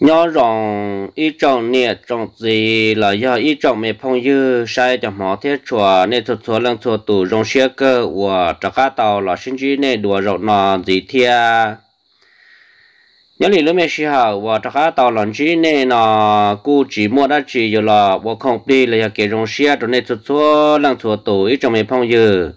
nhớ rằng ít trong nè trong gì là do ít trong mẹ phong dư sai cho họ thế chùa nên thuật thuật lăng thuật tủ rong xe cơ của trả cá tàu là sinh chí nên đùa rộng nọ gì thia nhớ lý lúc mẹ sĩ hào và trả cá tàu lần chí nên nọ cô chỉ mua đã chỉ rồi là bộ không đi là kể rong xe rồi nên thuật thuật lăng thuật tủ ít trong mấy phong dư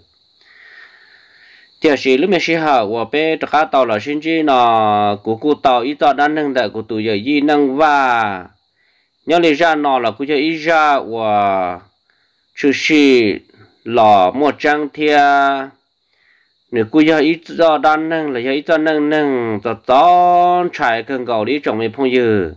thì sĩ lúc mình sĩ hở của bé tất cả tàu là xin chỉ nó của cụ tàu ít tàu đang nâng đại của tụi giờ gì nâng và nhớ lý ra nó là của giờ ít ra của chữ sĩ là một trang thia nếu của giờ ít tàu đang nâng là giờ ít tàu nâng nâng tàu tàu trải cần cầu đi trong mình phong dư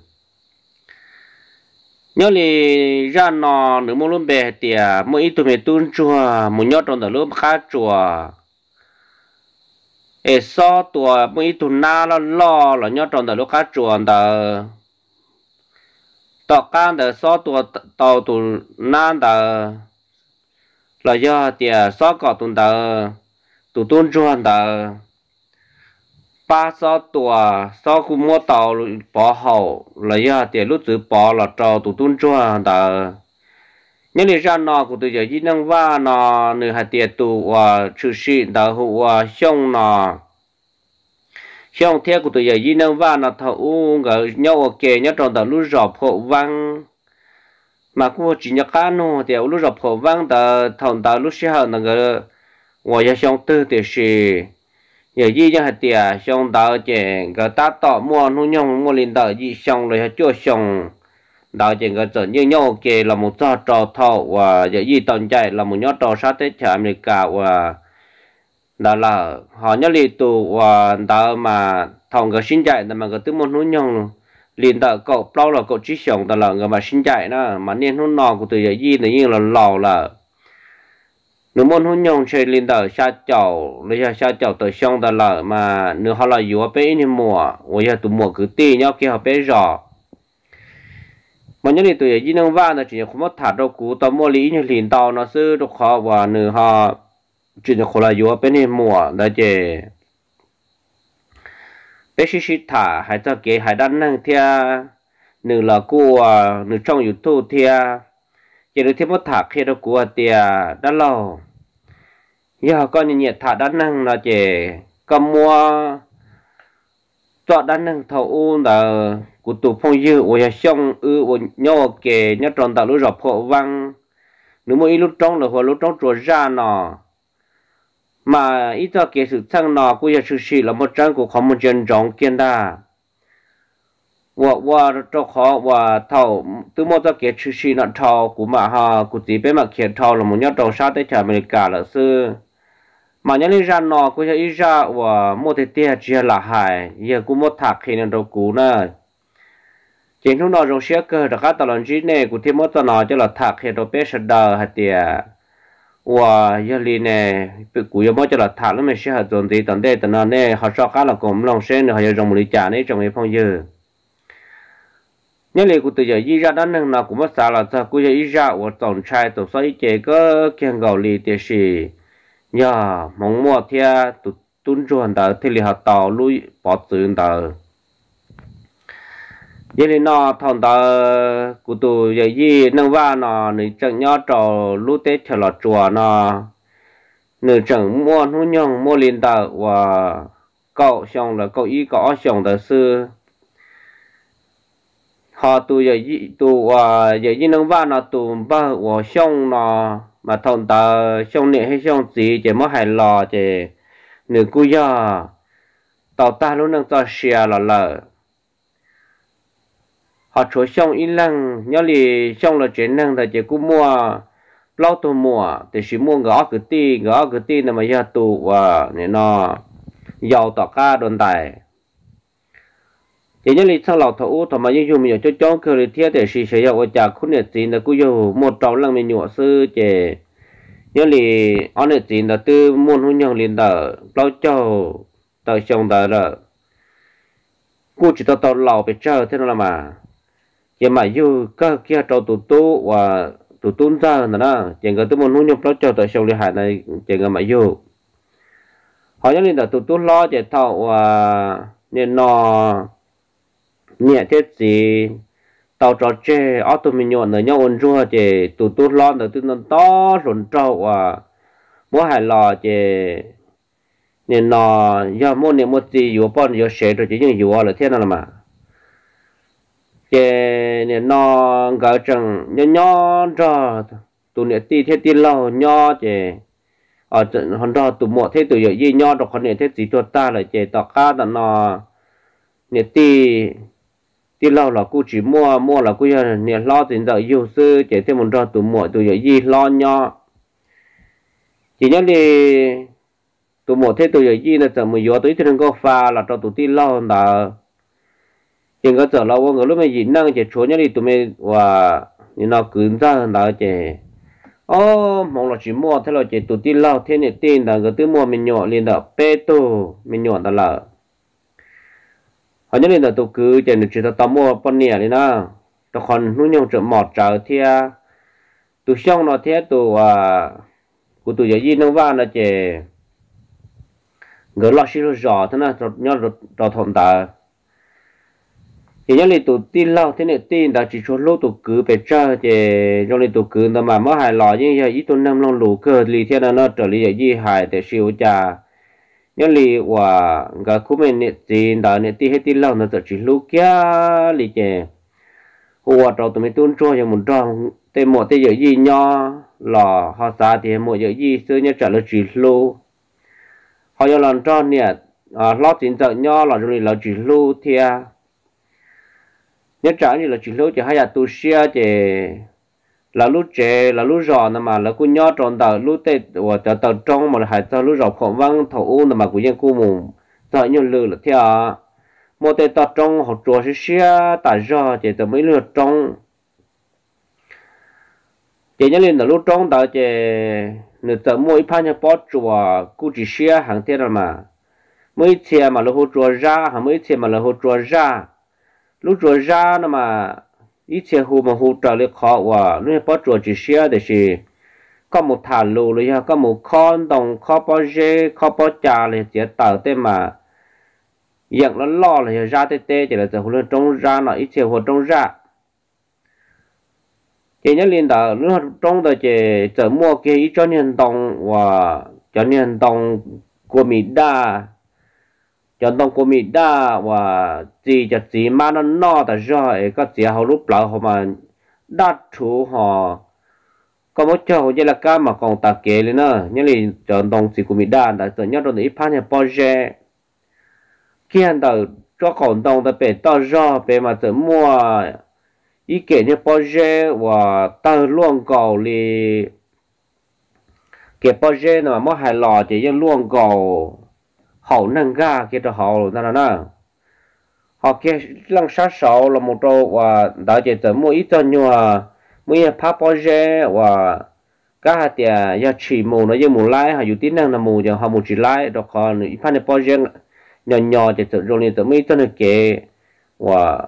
nhớ lì ra nó nếu muốn luôn bè thì mỗi ít tụi mình tuôn chùa muốn nhớ trong đó lúc khác chùa ê so tua mấy tu na lo lo là nhớ tròn đời lúc cá chuồn đời tao can đời so tua tàu tu na đời là do tiề so cọ tu đời tu tuôn chuồn đời ba so tua so cũng mua tàu bỏ hậu là do tiề lúc chữ bỏ là trò tu tuôn chuồn đời nhưng lý ra nó của tôi giờ chỉ năng va nó nửa hạt tiền tụ và trừ sĩ đạo hữu và xong nó xong theo của tôi giờ chỉ năng va nó thấu ngỡ nhau ok nhau trong đạo lúc dọc hộ văng mà cũng chỉ nhớ cá nô thì lúc dọc hộ văng tờ thằng đạo lúc xí hậu nó ngỡ và giờ xong tư thì sĩ giờ chỉ nhớ hạt tiền xong đạo chỉ ngỡ ta tỏ mua nuôi nhau mua liền đợt gì xong rồi cho xong đó chỉ có chỗ như nhau kia là một trò trò thọ và dễ gì tồn tại là một nhóm trò sát tết chả mình cả và đó là họ nhớ lì tù và đó mà thằng người sinh chạy là mà cái tư môn hữu nhau liền đó cậu bao là cậu chỉ sống đó là người mà sinh chạy đó mà nên hôn nọ của từ dễ gì tự nhiên là lò là nếu muốn hôn nhau chơi liền đó xa chậu lấy ra xa chậu tới xong đó là mà nếu họ là yếu bé thì mùa và giờ tụ mùa cứ tì nhau kia họ bé rõ มันยังนีตัวยี่นังว่านะจีนขมถัดเรากูตอมอลีนีนหลินตอนะซื้อดอกขาว่าเนื้อฮะจีนคนละยัวเป็นนี่หมัวน้เจเป็นชิชิถาหายจกเกหายด้านนั่งเทียหนึ่งละกูหนึ่งช่องอยู่ทู่เทียเจริญเทียมถักเคดกูเตียด้านเราย่าก็เนี่ยถาด้านนั่งนะเจก็มัวจอดด้านนั่งเท่าอุ้เดอ của tụ phong dư ôi ya xong ư ôi nhau kề nhau tròn tạo lối rọc hộ văng nếu mà ít lúc trong là hồi lúc trong chùa ra nọ mà ít cho kể sự thăng nọ của ya sự sự là một trang của khó một chân trọng kiên đa và và cho khó và thầu từ một cho kể sự sự nọ thầu của mà họ của chỉ bên mặt kia thầu là một nhau tròn sát tới trả mình cả là sư mà nhớ ra nọ của ya ít ra và một thế tiệt chỉ là hại giờ cũng một thạc khi nên đâu cú nữa chính chúng nó dùng xe cơ đặc các tàu lợn chỉ này cũng thêm mất nó cho là thạc hiện đồ bé sạt đờ hạt tiề và giờ lì này cũng có mất cho là thạc lúc mình sẽ hạt dồn gì tận đây tận nó này họ cho cá là cũng lòng xe nữa họ giờ dùng một lý trả này trong cái phong dư nhớ lì cụ từ giờ đi ra đó nên nó cũng mất xa là sao cụ giờ đi ra và tổng trai tổng số ít chế có kiêng gạo lì tiề gì nhờ mong mua thia tụt tuân chuẩn đó thì lì họ tàu lui bỏ tiền đó giờ này nó thằng ta cụ tụ giờ gì nâng va nó nữ chẳng nhớ trò lũ tết chờ lọt chùa nó nữ chẳng mua hú nhung mua liền tờ và cậu xong là cậu ý có xong tờ sư họ tụ giờ gì tụ và giờ gì nâng va nó tụ ba và xong nó mà thằng ta xong nè hay xong gì chỉ mới hài lòng chỉ nữ cú giờ tao ta luôn nâng cho xe lọt lợ họ chỗ xong ít lăng nhớ lì xong là chuyện năng thì chỉ cú mua lâu tôi mua thì chỉ mua gõ cái ti gõ cái ti nằm mà giờ tù và này nó giàu tọt ca đồn tài chỉ nhớ lì sau lầu thầu thầu mà dùng dùng nhiều cho chó cơ lì thiết để xì xì dầu ở chả khu nệt gì là cú dầu một trâu lăng mình nhựa sư chỉ nhớ lì ở nệt gì là từ mua hôn nhau liền đỡ lâu châu tờ xong đỡ rồi cú chỉ tao tao lầu bị chờ thế nào mà chỉ mà yêu các kia cho tụ tú và tụ tún ra nữa đó chẳng có tôi muốn nuôi nhóc nó cho tới sau lì hại này chẳng có mà yêu họ nhất định là tụ tú lo chỉ thọ và nên nó nhẹ thiết gì tàu trò chơi ở tụi mình nhọn nữa nhau ôn rua chỉ tụ tú lo nữa tụi nó to rộn trâu và mỗi hai lò chỉ nên nó do mỗi niệm một gì vừa bọn vừa sẻ rồi chỉ những vừa là thế nào mà chế nè nó gỡ chừng nhỏ nhỏ cho tụi nè ti thế ti lâu nhỏ chế ở ờ, trận hòn đó tụi mọ thế tụi gì nhỏ đó con nè thế gì tụi ta là chế tọt cá là nó nè ti ti lâu là cứ chỉ mua mua là cứ nè lo tiền giờ yêu sư chế thêm một đó tụi mọ tụi gì lo nhỏ chỉ nhớ đi tụi mọ thế tụi gì là tụi mọ yếu tới thì đừng có pha là cho tụi ti lâu là nhưng có giờ lâu người lúc mà gì năng chỉ chỗ nhà đi tụi mình và như nào cứng ra là chỉ ô mong là chỉ mua thế là chỉ tụi đi lao thế này tiền là người tự mua mình nhỏ liền đó bê tô mình nhỏ đó là họ nhớ liền là tụi cứ chỉ được chỉ tao mua bao nhiêu đấy na tao còn nuôi nhau chỗ mọt trở thì, tụi xong nó thế tụi à của tụi giờ gì nó vào là chỉ người lo xíu rồi rõ thế nào rồi nhau rồi rồi thầm ta thì nhớ lên tụ tin lâu thế này tin đã chỉ cho lô tụ cứ về cho thì nhớ lên tụ cứ nó mà mới hài lò nhưng giờ ít tụ năm long lù cơ lì thế là nó trở lại gì hài để siêu trà nhớ lì và cái khu mình nè tin đã nè tin hết tin lâu nó chỉ lú kia lì chè hoa trâu tụi mình tuôn trôi cho một trong tên một tên giờ gì nho lò họ xa thì một giờ gì xưa nhớ trở lại chỉ lú họ giờ làm cho nè lót tiền trợ nho lò rồi lò chỉ lú thia nhất trả như là chỉ lúc chỉ hay là tu sửa chỉ là lúc chế là lúc rõ nè mà là cô nhớ tròn đầu lúc tết và tờ tờ trong mà hay tờ lúc rõ phỏng văn thổ u nè mà cô yên cô mù tờ như lư là theo một tờ tờ trong học chùa sẽ sửa tại do chỉ từ mấy lư trong chỉ nhớ lên là lúc trong đầu chỉ nửa từ mỗi phan nhà bỏ chùa cô chỉ sửa hàng thế rồi mà mỗi xe mà là học chùa ra hàng mỗi xe mà là học chùa ra lúc rồi ra nó mà ít xe hù mà hù trở lại khó quá nó bắt rồi chỉ xe để gì có một thả lù rồi ha có một con đồng khó bao dê khó bao trà là chỉ tờ tên mà dạng nó lo là ra tê tê chỉ là giờ hù lên trong ra nó ít xe hù trong ra chỉ nhớ liền tờ lúc trong tờ chỉ giờ mua kia ít cho nhân đồng và cho nhân đồng của mình đa cho nông của mình đã và chỉ cho chỉ mà nó nó ta cho ấy có chỉ hậu lúc lão họ mà đa chủ họ có một chỗ như là cái mà còn ta kể lên nữa như là cho đồng chỉ của mình đã đã cho nhau rồi ít phát hiện bao giờ khi anh ta cho còn đồng ta bị tao cho bị mà tự mua ý kiến như bao giờ và tao luôn cầu li cái bao giờ nào mà hài lòng thì như luôn cầu họ nâng ga cái cho hậu nè nè, họ cái lăng sát sầu là một chỗ và đã chỉ từ mua ít cho nhau mua nhà phá bao giờ và các hạt tiền ya chỉ mù nó như mù lái họ dù tin năng là mù giờ họ mù chỉ lái đó còn ít phan bao giờ nhỏ nhỏ chỉ từ rồi tới mấy tuần kể và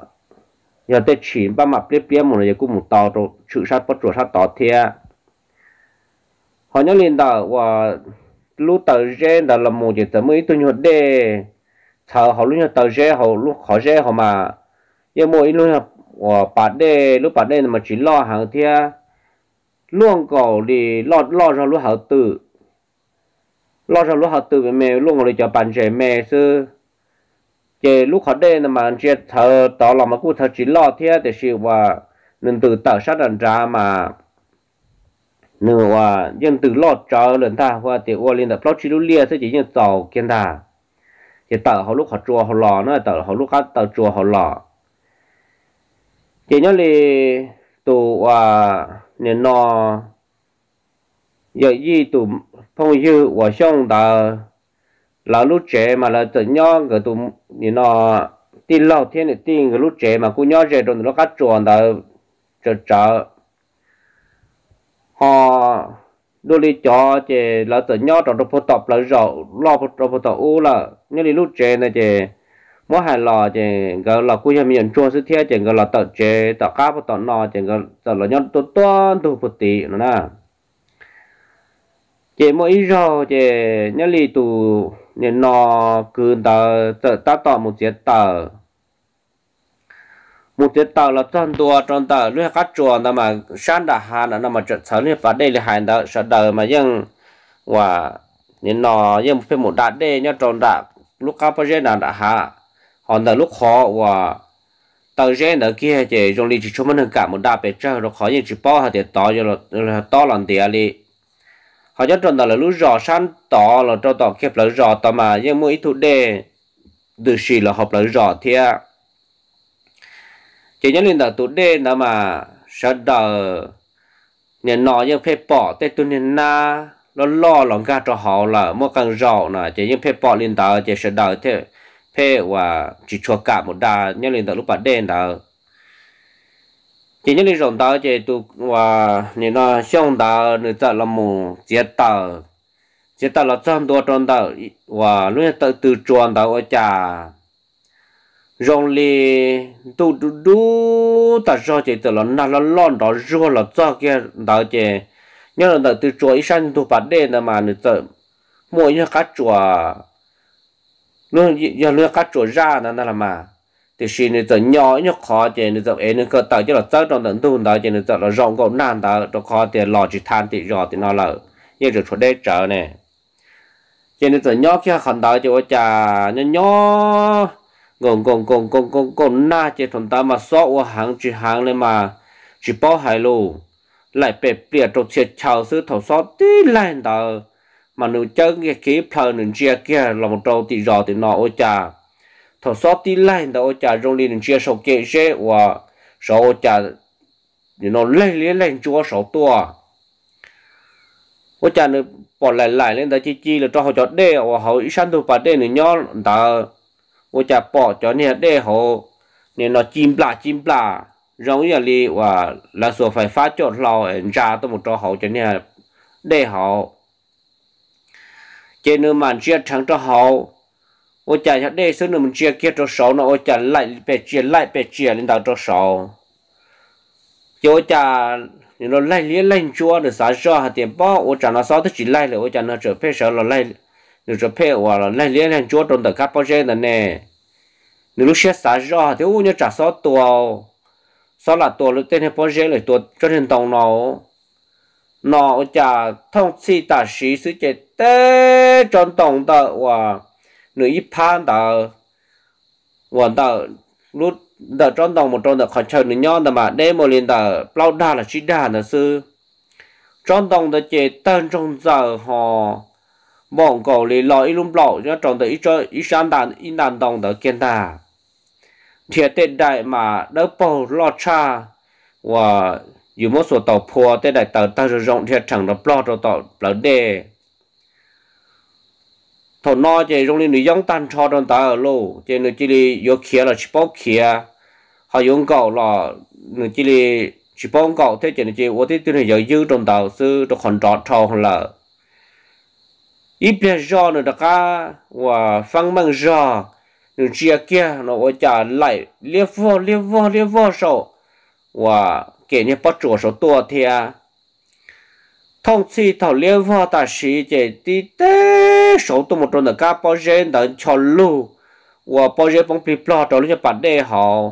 giờ tới chỉ ba mặt biết biết một là cũng một tàu rồi chữ sát bắt chuột sát tàu thiệt họ nhớ lên đó và lúc tờ rê là là một chuyện tấm ấy tôi nhớ đê thảo họ lúc nhớ tờ rê họ lúc họ rê họ mà giờ mỗi lúc nhớ ở ờ, bà đê lúc bà đê mà chỉ lo hàng thia à, luôn cầu đi lo lo cho lúc học tự lo cho lúc học tự về mẹ luôn đi cho bạn trẻ mẹ sư chế lúc họ đê mà chỉ thờ tỏ lòng mà cũng thờ chỉ lo thia để à, sự và nên từ tờ sát đàn ra mà nữa và dân từ lo chờ lên ta và thì qua lên tập lo chỉ lúc lia sẽ chỉ như giàu kiên ta thì tờ họ lúc họ chùa họ lò nữa tờ họ lúc khác tờ chùa họ lò thì nhớ li tụ và nên nó giờ gì tụ phong dư và xong tờ là lúc trẻ mà là tự nhớ cái tụ nên nó tin lâu thiên thì tin cái lúc trẻ mà cũng nhớ trẻ rồi nó cắt chuồn tờ chờ chờ họ đôi lý cho chè là tự nhau trong trong phô tập là rõ lo trong phô tập u là như lý lúc chè này chè mỗi hai lò chè gọi là cuối nhà miền chua sư thiết chè gọi là tự chè tự cá phô tập nọ chè gọi tự nhau tự toan tự phô tị nữa nè chè mỗi ít rau chè như lý tụ nên nọ cứ ta tự ta tỏ một chiếc tự một cái tàu là toàn đùa tròn tàu lưỡi cắt chuồn đó mà sáng đã hà là nó mà chợt sáng lưỡi phải đây là hành đó sợ đời mà nhưng và nên nó nhưng phải một đại đê nhá tròn đạt lúc cá bây giờ là đã hà còn là lúc khó và tàu rẽ nữa kia chỉ trong lịch chỉ cho mình cả một đại bề trời rồi khó nhưng chỉ bao hạt tiền to rồi là to lần tiền đi họ nhớ tròn tàu là lúc rõ sáng to là tròn tàu kẹp là rõ tàu mà nhưng mỗi thủ đề từ xì là học là rõ thiệt chỉ nhớ linh đạo tụ đê nà mà sợ đờ nhà nọ như phê bỏ tê tu nên na nó lo lòng ga cho họ là mua càng rọ nà chỉ như phê bỏ linh đạo chỉ sợ đờ thế phê và chỉ cho cả một đà nhớ linh đạo lúc bà đê nào chỉ nhớ linh rộng đạo chỉ tu và nhà nó xong đạo người ta làm mù giết đạo giết đạo là trong đồ trong đạo và lúc này tự tự tròn đạo ở chả rong lì tu tu tu ta cho chị từ là na là lon đó rùa là cho kia đào chị nhớ là từ chùa ít sang tu bát đê là mà nữa tự mua như cá chùa luôn giờ luôn cắt chùa ra là là mà thì xin nữa tự nhỏ nhớ khó chị nữa tự ấy nữa cơ tự chứ là tớ trong tận tu đó chị nữa tự là rong cậu nan đó cho khó thì lo chỉ than thì rò thì nó là như được chỗ đê chợ này chị nữa tự nhỏ kia khẩn đó chị ôi chà nhỏ nhỏ gồm gồm gồm gồm gồm gồm na chế thằng ta mà xót qua hàng chỉ hàng lên mà chỉ bao hải lù lại bể bể trộn chế chào sư thầu xóa tí lên tờ mà nụ chân cái khí phờ nụ chia kia là một trâu tì rò tì nọ ô chà thầu xóa tí lên tờ ô chà rong đi nụ chia sầu kê chế và sầu ô chà nó lên lên lên chúa sầu tua ô chà nụ bỏ lại lại lên tờ chi chi là cho họ cho đê và họ ý sanh thu bà đê nụ nhó tờ 我家包着呢，然后你那金巴金巴，容易哩话，那说会发觉老人家都没做好着呢，然后，这你们这成着好。我家要那时候们只给着少呢，我家来别接来别接领导着少，我家你说来来来做的啥事啊？点包我讲了啥都起来了，我讲那这别少了来。nếu cho phê hoa là nên liên liên chúa trong tờ các bao giờ nè nếu lúc xe xả ra thì u nhớ trả số tua số là tua lúc tên hay bao giờ là tua cho nên tàu nó nó trả thông si tạ sĩ sự chế tế trong tông tờ hoa, nếu ít phan tờ và tờ lúc tờ trong tông một trong tờ khỏi chờ nữ nhon tờ mà đêm một liền tờ lao đa là chỉ đa là sư trong tông tờ chế tân trong giờ họ mong cầu lì lò ilum lò cho trong tới chơi ít sáng đàn ít đàn đồng tới kiên ta thiệt tên đại mà đỡ bầu lo cha và dù một số tàu phua tên đại tàu tàu ta rộng thiệt chẳng được lo cho tàu lỡ đề thổ nó chỉ trong linh nữ giống tan cho trong ta ở lô chỉ nữ chỉ li yếu kia là chỉ bóc kia họ dùng cầu là nữ chỉ li chỉ bóc cầu thế chỉ nữ chỉ ô thế tuyên hiệu dư trong tàu sư trong còn trọt trâu là ít bia giò nữa đặc ca và phăng măng giò nữa chia kia nó ở trả lại liếc vô liếc vô liếc vô số, và kể như bắt chuột số tua thì à, thông chi thảo liếc vô ta sĩ chỉ tí tế sổ tu một tuần đặc ca bao giờ đến cho lù, và bao giờ bóng bị lo cho lúc cho bạn đề họ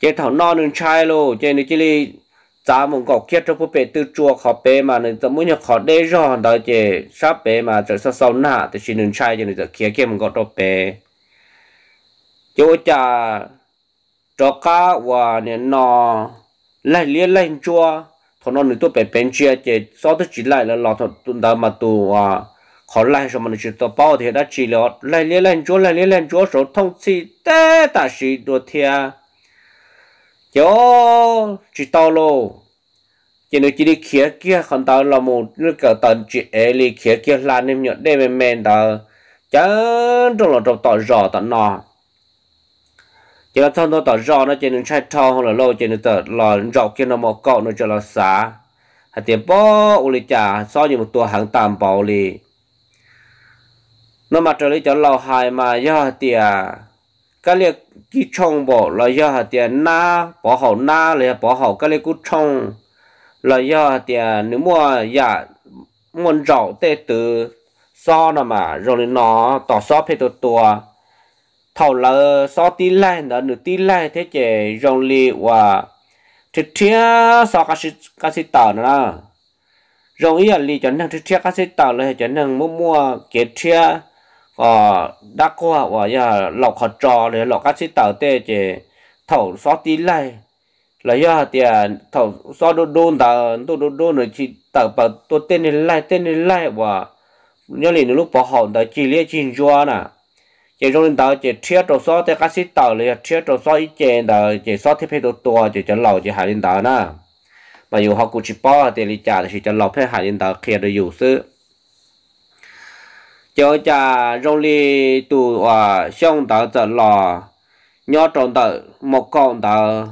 chỉ thảo non nữa chai lô chỉ nữa chỉ cha mong có kia trong bể từ chùa họ bể mà nên tao muốn nhớ khó đế rồi đó chứ sắp bể mà trở sau sau nã thì xin đừng sai cho nên giờ kia kia mong có trong bể chỗ cha cho cá và nên nó lại liên lên chùa thọ nó nữa tôi bể bên chia chứ sau đó chỉ lại là lọt thọ tuần đó mà tu à khó lại rồi mà nó chỉ tao bảo thì đã chỉ là lại liên lên chùa lại liên lên chùa số thông chi tế ta sĩ đồ thiệt chỗ chỉ tao lô chỉ nói chỉ đi khía kia còn tao là một nước cờ tận chị ấy đi khía kia là nên nhận đây mình mình tao chán trong lòng trong tao rõ tao nọ chỉ là thân tao tao rõ nó chỉ nên chạy thao hoặc là lâu, chỉ nên tao là rõ kia nó một cậu nó cho là xả hạt tiền bó uli trả so như một tua hàng tạm bảo li nó mà trở đi cho lâu hài mà do tiền cái liệt กี่ช่องบ่เลอยากเดียนหน้าปอเาน้าเลยบ่หขาก็เลยกูช่องเลอยากเดียนึกว่าอยากมันจาะเตะตือซ้อนะมาโรงเรียนนอต่อซ้อเพตัวตัวท่าเลยซ้อตีไล่เนอะหนูตีไล่เท่เจโรงลีว่าทุเทียซ้อก็สิก็สิต่อนะโรงเี้ลีจะนั่งทุเทียก็สิต่อเลยจะนั่งมั่วๆเกี่ยวเทีย ờ đã có ở nhà lọc họ trò để lọc các sĩ tàu tê chế thầu xóa tí lại là do ờ, thì ờ, thầu xóa đô đô tờ đô đô đô nữa chỉ tờ bờ tôi tên này lại tên này lại và nhớ liền lúc bỏ hòn tờ chỉ lấy chỉ do nè chỉ trong tờ chỉ chia trò xóa tê các sĩ tàu lấy chia ờ, trò xóa ít chè tờ chỉ xóa thêm đồ to chỉ cho lầu chỉ hại lên tờ nè mà dù họ cũng chỉ bỏ tê lý trả thì chỉ cho lầu phải hại lên tờ kia được dùng xứ cho cha rô li tù và xong tờ tờ lò nhó tròn tờ một con tờ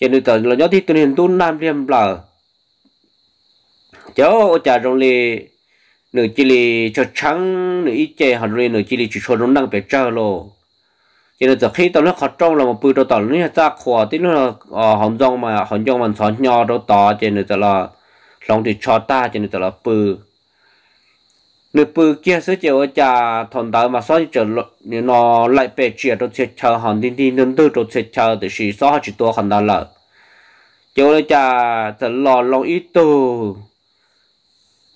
cho nên tờ là nhó thì tụi nên tu nam riêng lờ cho cha rô li nửa chỉ li cho trắng nửa ít chè hạt rê nửa chỉ li chỉ cho nó năng bể trơ lô cho nên giờ khi tao nó khó trong là một bữa tao tao nó ra khóa tí nó hòn rong mà hòn rong mà xóa nhỏ đó to cho nên tao là lòng thì cho ta cho nên tao là bữa nếu bự kia sửa chữa cha thằng đó mà soi chữa nó lại bề chữa được sửa chữa hàng tin tin nên tự được sửa chữa thì sự sao chỉ tôi hàng đó là chỗ là cha từ lò lòng ít tu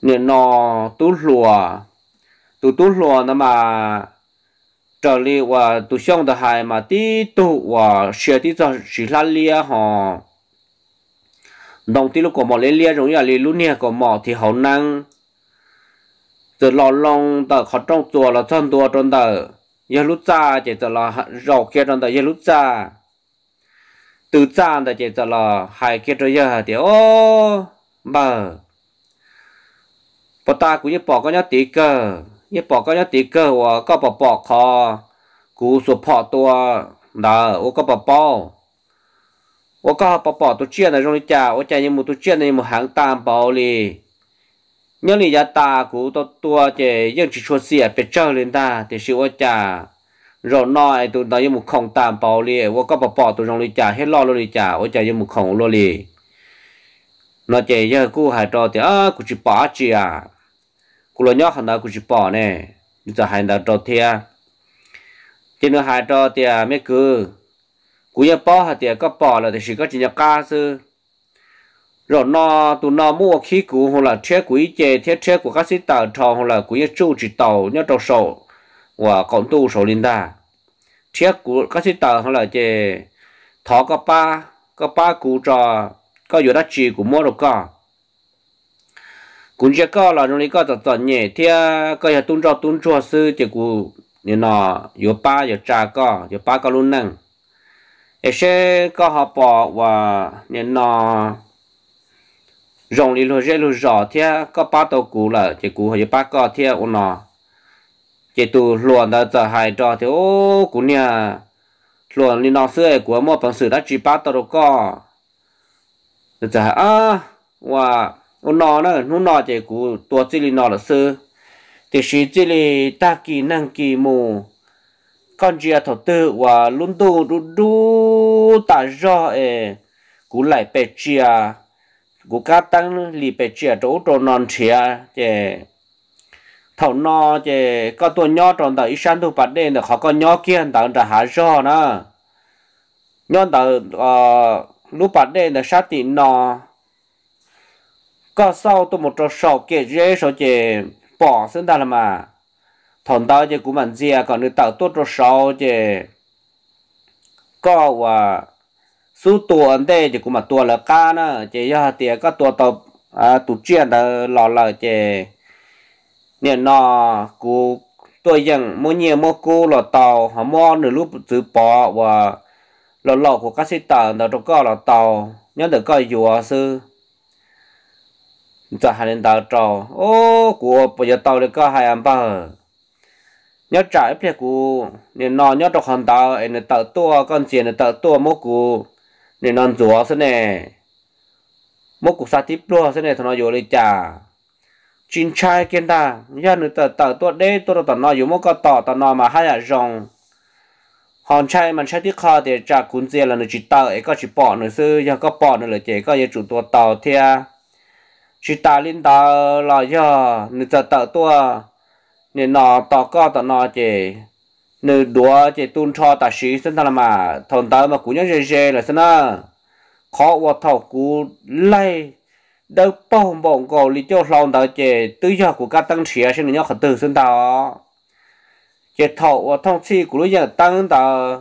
nếu nó tu lúa, tu tu lúa nữa mà trở lại và tu xong đó hay mà đi tu và sửa đi cho sự là lia họ đồng tí lúc có mỏ lấy lia rồi là lấy lúc nè có mỏ thì họ năng giờ lo long tờ khó trong chùa là chân tua trong tờ giờ lúc cha chỉ giờ là rau kia trong tờ giờ lúc cha từ cha là chỉ giờ là hai kia rồi giờ thì ô bờ bà ta cũng như bỏ có nhớ tí cơ như bỏ có nhớ tí cơ và có bỏ bỏ khó đó ô có bỏ bỏ ô có bỏ bỏ tôi là trong cha ô cha như một tôi chia bảo liền nhớ lý giá ta cú to tua chế dân chỉ chua xìa bị trơ lên ta thì sự ô chả rồi nói tụi nó như một khổng tạm bảo lì ô có bảo bỏ tụi nó lì chả hết lo lì chả ô chả như một khổng lo lì nói chế giờ cú hải trò thì à cú chỉ bỏ chị à cú lo nhóc hẳn đó cú chỉ bỏ nè như giờ hải đó trò à, chỉ nó hải trò thì à mấy cứ cú giờ bỏ thì à, có bỏ là thì sự có chỉ nhớ ca sư rồi nó tụ nó mua khí cụ hoặc là thiết quỹ ý chế thiết chế của các sĩ tàu trò hoặc là của ý chú chỉ tàu nhớ trâu sổ và cộng tu sổ linh ta chế của các sĩ tàu hoặc là chế thọ có ba có ba cụ trò có dù đắt chỉ của mua được cả cũng chế có là nó lý có tật tật nhẹ thì có nhà tuân cho tuân cho sư chế cụ nên nó dù ba dù trà có dù ba có luôn năng ấy sẽ có họ bỏ và nên nó rồng lì lô rê lô rõ thế có ba tàu cũ là chỉ cũ hay ba co thế ôn nọ chỉ tụ luồn đã giờ hai trò thì ô cũ nha luồn lì nọ xưa của một bằng sự đã chỉ ba tàu co giờ à và ôn nọ nữa nó nọ chỉ cũ tua chỉ lì nọ là xưa thì chỉ chỉ lì ta kỳ năng kỳ mù con chia thổ tư và luôn tu đu đu ta rõ ê cũ lại bê chia cú cá tăng lì bè chia chỗ chỗ non chia chè thầu no chè có tua nhỏ tròn tờ ít sáng thu bát đen được họ có nho kia anh tờ trả hạ cho nó nho tờ ờ, lúc bát đen là sát tị no có sau tôi một chỗ sò kia dễ sò chè bỏ xin ta là mà thằng tao chè cũng mặn dìa còn được tạo tốt trò sò chè có và ờ, số tuổi đây thì cũng mà tua là ca nữa chỉ do à, tiền các tua tập à tụ chuyện là lò lò chỉ nên nó cú tôi rằng mua nhiều mua cú là tàu họ mua nửa lúc từ bỏ và lò lò của các sĩ tàu, nó đâu có là tàu nhớ được coi dù sư cho hai lên tàu trò ô của bây giờ tàu được có hai anh ba nhớ trả ít của nên nó nhớ được hàng tàu anh tàu tua con tiền tàu tua mua cú เนี่ยนอนจัวซะเน่มกุสาทิปลัวซะแน่ทนอยู่เลยจ้าจินชายเกนตาย่าหนูเต่ดต่ตัวเด้ตัวตอนออยู่มก็ต่อตอนอมาให้อะจงหอนชายมันใช้ที่คอเดียจากกุนเจียละนึกจิตเตอเอก็จิปอหนงซื้อยังก็ปอหนงเลยเจก็ยังจุดตัวเต่าเทียชิตาลินตาลอยย่อหนกจะเต่าตัวเนี่ยนอต่อก็ต่อนอเจ nếu đua chỉ tuân cho ta sĩ sinh thằng mà thằng ta mà cũng nhớ dễ dễ là sinh à khó quá thầu cú lay đâu bông bông cầu lý cho lòng ta chỉ tự do của các tăng sĩ sinh nhớ khẩn từ sinh đó chỉ thầu và thông chi của lý giờ tăng đó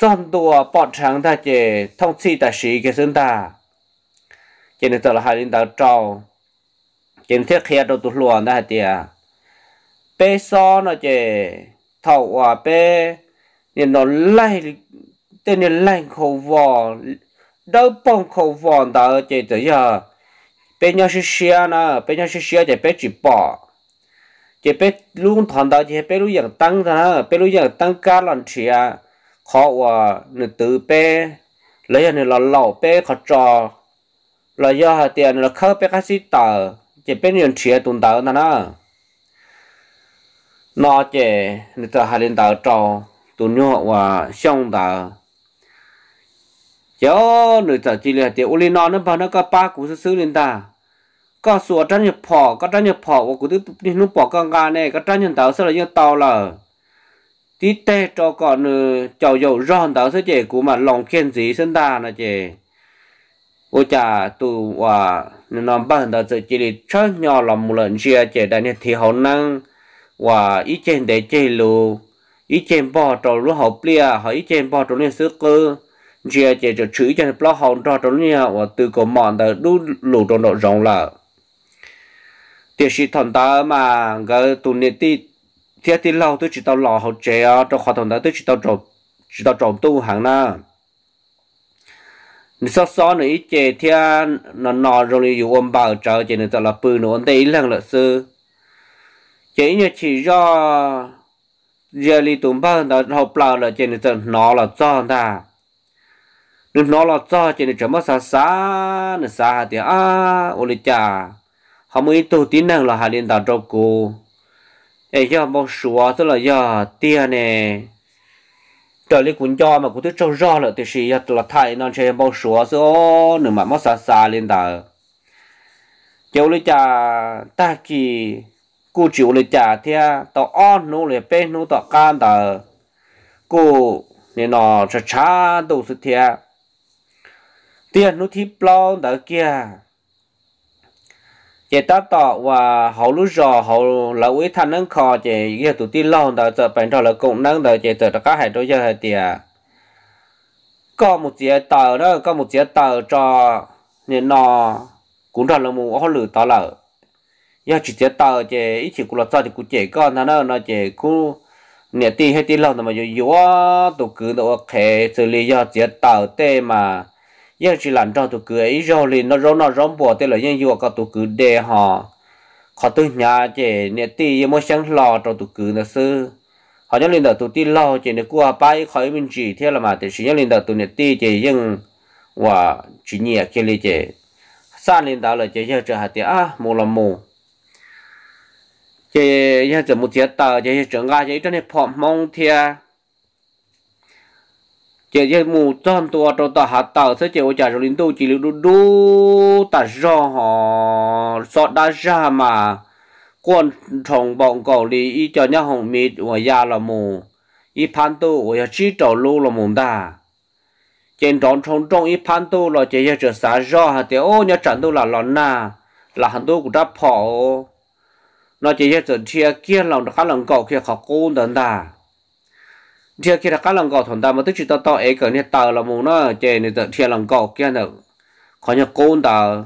trong đua bọn trắng ta chỉ thông chi ta sĩ cái sinh ta chỉ nên là hai linh đạo trâu chỉ thiết kia đầu tụt luồn đó hả tiệt bây giờ nó chỉ ทาว่าเป้เนี่ยนอนไล่เต้นไล่เขาวอนดับปองเขาวอนตาเจตยาเป็นยางเสียนะเป็นยางเสียจะเป็นจีบอจะเป็นลุงทันตาจะเป็นลุงยังตั้งนะเป็นลุงยังตั้งการันเชียขาว่าเนื้อตื้อเป้แล้วยังเนื้อเหล่าเป้ขจอแล้วยังเตียนเนื้อเข้าเป้กสิตาจะเป็นยังเชียตุนตาหน้า nó chế người ta hai lên tàu trò tụi nhau và xong tàu cháu người ta chỉ là tiểu lên nó nó vào nó có ba cú sứ sứ ta có sủa trang nhập phò có trang nhập phò và cú đi nó bỏ con gà này có trang nhập tàu sau là nhập tàu là tí cho còn cháu dầu ròn tàu sẽ chế cú mà lòng khen gì sân ta là chế ô cha tụ và nó bao giờ chỉ là chơi nhỏ lòng một lần chia chế đại này thì hậu năng và ý trên để chơi lù ý trên bò trò lúa học bia họ ý trên bò trò nên xứ cơ chia chỉ cho chữ cho nó hồng trò trò nên và từ cổ mòn tới đu lù trò độ rộng là thì sĩ thằng ta mà cái tụ nét đi thiết thì lâu tôi chỉ tao lò học chế cho khó thằng ta tôi chỉ tao trộm chỉ tao trộm tu hàng na nếu so so nữa chế thì nó nọ rồi dùng ôm bao trở chế nữa là bự nữa anh ta ý lần là xưa chỉ như chỉ do giờ đi tụm ba đó học là là chế này nó là cho ta nó là cho chế này chấm sa sa nên sa thì à ô li cha họ mới tu tín năng là hai liên đạo trong cô ấy giờ một số tức là giờ tiền này trời lý cũng cho mà cũng thích trâu rõ là thì sĩ là thay nó chơi bao số số nữa mà mất sa xa lên tờ cháu lý cha ta kỳ cô chịu lấy trả thì tao ăn nô lấy bé nô tao can tao cô nè nọ chả cha đâu sự thì tiền nô thì bao đó kia chỉ ta tao và hậu lúc giò hậu là quý thanh nâng kho chỉ giờ tụi tin lâu đó giờ bệnh trò là cũng nâng đó chỉ giờ các hệ đôi giờ hệ tiền có một chiếc tờ đó có một chiếc tờ cho nè nọ cũng trò là một họ lử tao lợ 要直接到这一起过来造就过这个，那那那这过年底还得老那么有有啊，都过的我开这里要直接到的嘛，要是兰州都过一绕哩，那绕那绕不的了，因为我搞都过的哈，考到 nhà 这年底也没想老着都过那是。họ nhớ lên đầu tụi đi lo chỉ để qua bay khỏi mình chỉ thế là mà thì chỉ nhớ lên đầu tụi chỉ nhưng và chỉ nhẹ kia lên chỉ xa lên đầu là chỉ nhớ trở hạt thì à mù là mù chế nhà chỉ một chế tờ chế trưởng ai chế cho nên phom mong thia chế chế một tròn tua tròn tờ hạt tờ sẽ chế trả rồi linh tu chỉ lưu đu đu ta do họ sọt đa ra mà quan trọng bọn cầu đi ý cho nhau hồng mít và ya là mù ý phán tu và chỉ trầu lưu là mù ta trên tròn tròn trong ý phán tu là chế chế trở xã do hạt ô nhà trận tu là lòn na là hàn tu cũng đã phò nó chỉ cho chuẩn chia kia lòng cá lòng cầu khi học cố đơn ta chia kia cá lòng cầu thuần ta mà tức chỉ ta to ấy cỡ này tờ là muốn nó chè này tờ chia lòng cầu kia nữa khó nhớ cố đơn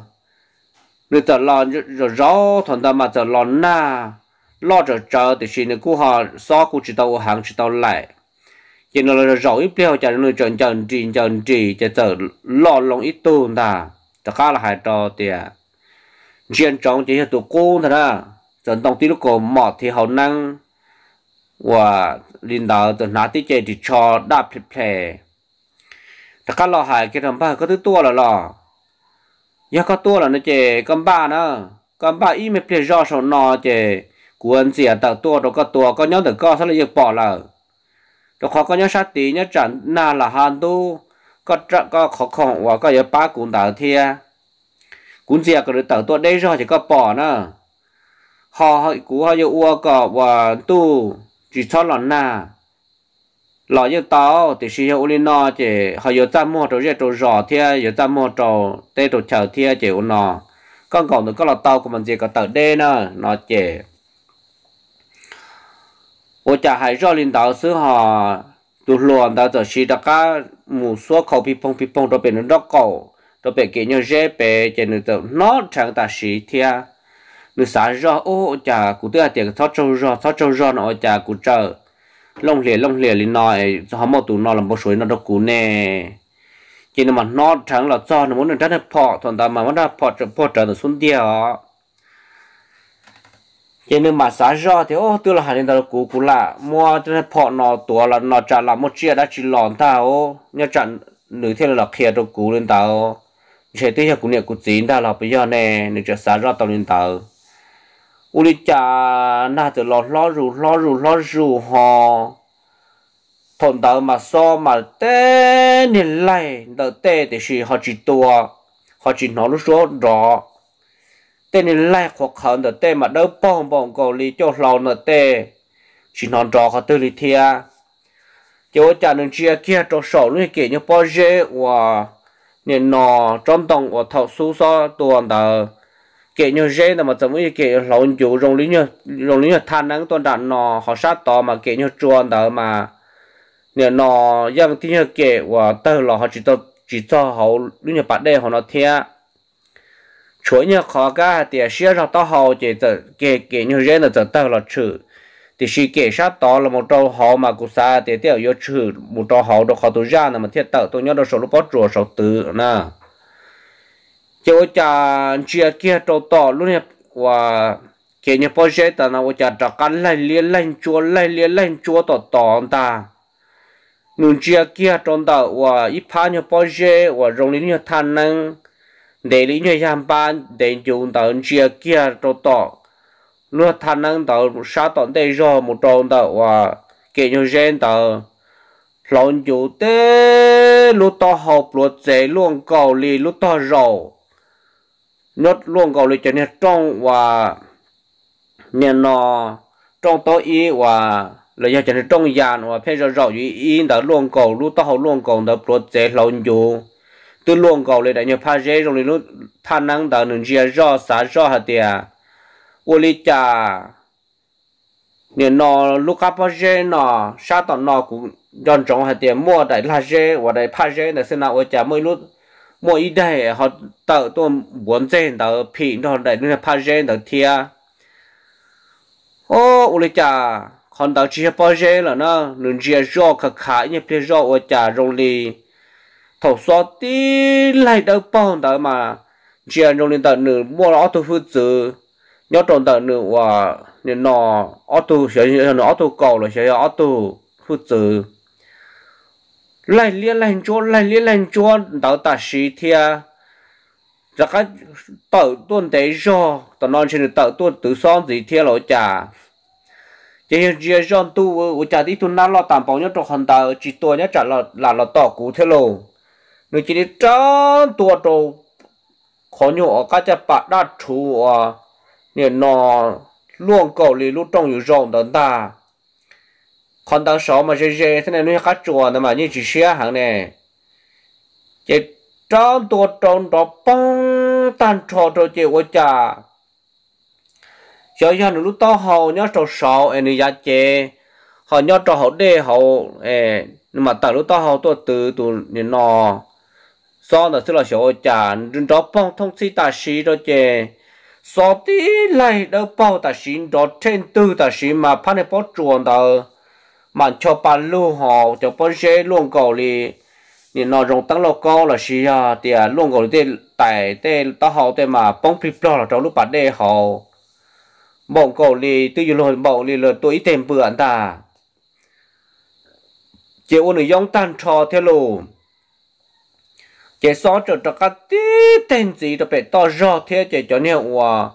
này tờ lo rồi rõ thuần ta mà tờ lo na lo chờ chờ thì xin cú họ so cú chỉ tàu hàng chỉ tàu lại chỉ nó là rõ ít bèo chả nó chọn chọn trì chọn trì chả tờ lo lòng ít tuôn ta tờ cá là hay trò tiền chuyện trống chỉ là tụ cố thôi đó trần tông tí lúc cổ thì họ năng và linh đạo trần nát tí chơi thì cho đáp thịt thề tất cả lo hại cái thằng ba có thứ tua là lo ya có tua là nó chơi cầm ba nữa cầm ba ít mấy thề do số nọ chơi cuốn gì à, tờ tua đâu có tua có nhớ được co sao lại giật bỏ là đâu khó có nhớ sát tí nhớ chẳng na là hàn tu có trận có khó khăn và có giờ ba cũng tờ thia cũng gì à, có được tờ tua đây rồi chỉ có bỏ nữa họ hỡi cú họ yêu ua cỏ và tu chỉ cho lợn na lọ yêu tao thì sử dụng lên nó chỉ họ yêu chăm mua rồi rồi rõ thia yêu chăm mua trâu tê trâu chờ thia chỉ u nó con còn được có lọ tao của mình chỉ có tờ đê nữa nó chỉ ủa chả hay cho lên tao xứ họ tụt luồn tao giờ sử đặt cả mù số khẩu pi pong pi pong rồi bên nó đọc cổ rồi bên kia nhau dễ bên chỉ nó chẳng ta sử thia lư xá rò ô chả cụ tựa tiệc sáu châu rò sáu châu rò nó chả cụ chờ long lìa long lìa lì nòi cho họ mau tụ nó làm bao suối nó đâu cụ nè chỉ là mà nó chẳng là cho nó muốn nó được đất phò thằng ta mà muốn nó phò trở phò trở được xuống địa ó chỉ là mà xá rò thì ô tựa là hàng ta cụ cụ là mua đất phò nọ tụ là nó trả là một chia đã chỉ lòn ta ô nhớ chẳng nữ thiên là kia đâu cụ lên ta ô chỉ tiếc là cụ niệm cụ chín ta là bây giờ nè nữ trả xá rò tao lên tao u li cha na từ lo lo rù lo rù lo rù ho thôn đỡ mà so mà tê nhìn lại đỡ tê thì chỉ họ chỉ tua lúc số rõ tê nhìn lại khó khăn đỡ tê mà đỡ bong bong cầu li cho lâu nở chỉ nói rõ họ tư li thia chỗ cha nên chia kia cho sổ lúc kể như bao dễ và nên nó trong tông của thầu su so tuần đỡ kể nhau dễ là mà giống như kể lâu chủ rồng lý nhau rồng lý nhau than nắng tuần đạn nò họ sát to mà kể nhau chuồn đó mà nè nò giang tí nhau kể và tới là họ chỉ cho chỉ cho họ lý nhau bắt đây họ nó thea chuối nhau khó cả thì xia ra to họ chỉ tờ kể kể nhau dễ là tờ tới là chữ thì khi kể sát to là một trâu họ mà cũng xa thì tiểu yêu chữ một trâu họ đó họ tu ra là mà thiết tờ tôi nhớ đó số lúc bắt chùa số tứ nè chỗ cha chia kia trâu to luôn nè và kia nhà bao giờ ta nào cha trả cắn lên liên lên chúa lên liên lên chúa to to ta nung chia kia trong ta và ít phá nhà bao giờ và rồng lên nhà than năng để lý nhà ban để chúng ta chia kia trâu to luôn than năng ta sa tận đây rồi một trong ta và kia nhà gen ta lòng chủ tế lúc to học lúc dễ lúc cầu lì lúc to rầu nó luôn gọi là cho nên trong và nên nó trong tối ý và là do cho nên trong giàn và phải rồi rồi ý đã luôn cầu lúc tao luôn cầu đã pro chế lâu nhiều từ luôn cầu lại đại nhiều pha dễ rồi lúc tha năng đã nên chia rõ xả rõ hạt tiền ô lý cha nên nó lúc các pha dễ nó sát tận nó cũng dọn trọng hạt tiền mua đại la dễ và đại pha dễ là sinh nào ở cha mới lúc mỗi đề họ tạo tôi muốn trên tạo phim đó để nên phát gen tạo thia ô ule cha còn tạo chia bao gen là nó nên chia rõ cả khá như phía rõ ô cha rồi đi thổ số tí lại đâu bông tạo mà chia rồi lên tạo nửa mua nó tôi phụ tử nhớ tròn tạo nửa và nên nó ô tô sẽ nó ô tô cầu rồi sẽ ô tô phụ tử lại liên lại cho lại liên lại cho đào ta sĩ thia ra dạ cái tàu tuần tế do tàu non trên tàu tuần tự son gì thia lỗ chả chỉ hiện giờ John tu ở chả đi tu nát lo tạm bảo nhớ trong hàng tàu chỉ tua nhớ chả là là là tàu cũ thế lô nó chỉ đi trơn tua trâu khó nhổ các cha bạn đã chú à nè nó luôn cầu lì lúc trong อยู่ rộng tận ta còn tao số mà chơi chơi thế này nó khát chùa nữa mà như chỉ xe hàng này chỉ trong tổ trong đó bông tan trò trò chơi của cha cho giờ nó lúc tao hầu nhớ trò sọ em này giá chê họ nhớ trò họ đê họ em mà tại lúc tao hầu tôi từ từ nên nọ sau đó sẽ là sọ cha đừng bông thông si ta sĩ đó chê sọ tí lại đâu bao ta sĩ đó trên tư ta sĩ mà phải này bỏ chuồn tao mà cho bà lu họ cho bà dễ luôn cầu đi, nên nó rong tăng lo co là xí à thì à luôn cầu đi, tại tê ta họ tê mà bông phì lo là trong lúc bà đây họ bông cầu đi, tuy nhiên lồn bông li là tuổi tiền bữa anh ta chỉ muốn nữ yong tan cho theo lù chị xóa trở trở cả tí tên gì đó phải to rõ thế chỉ cho nhiều quá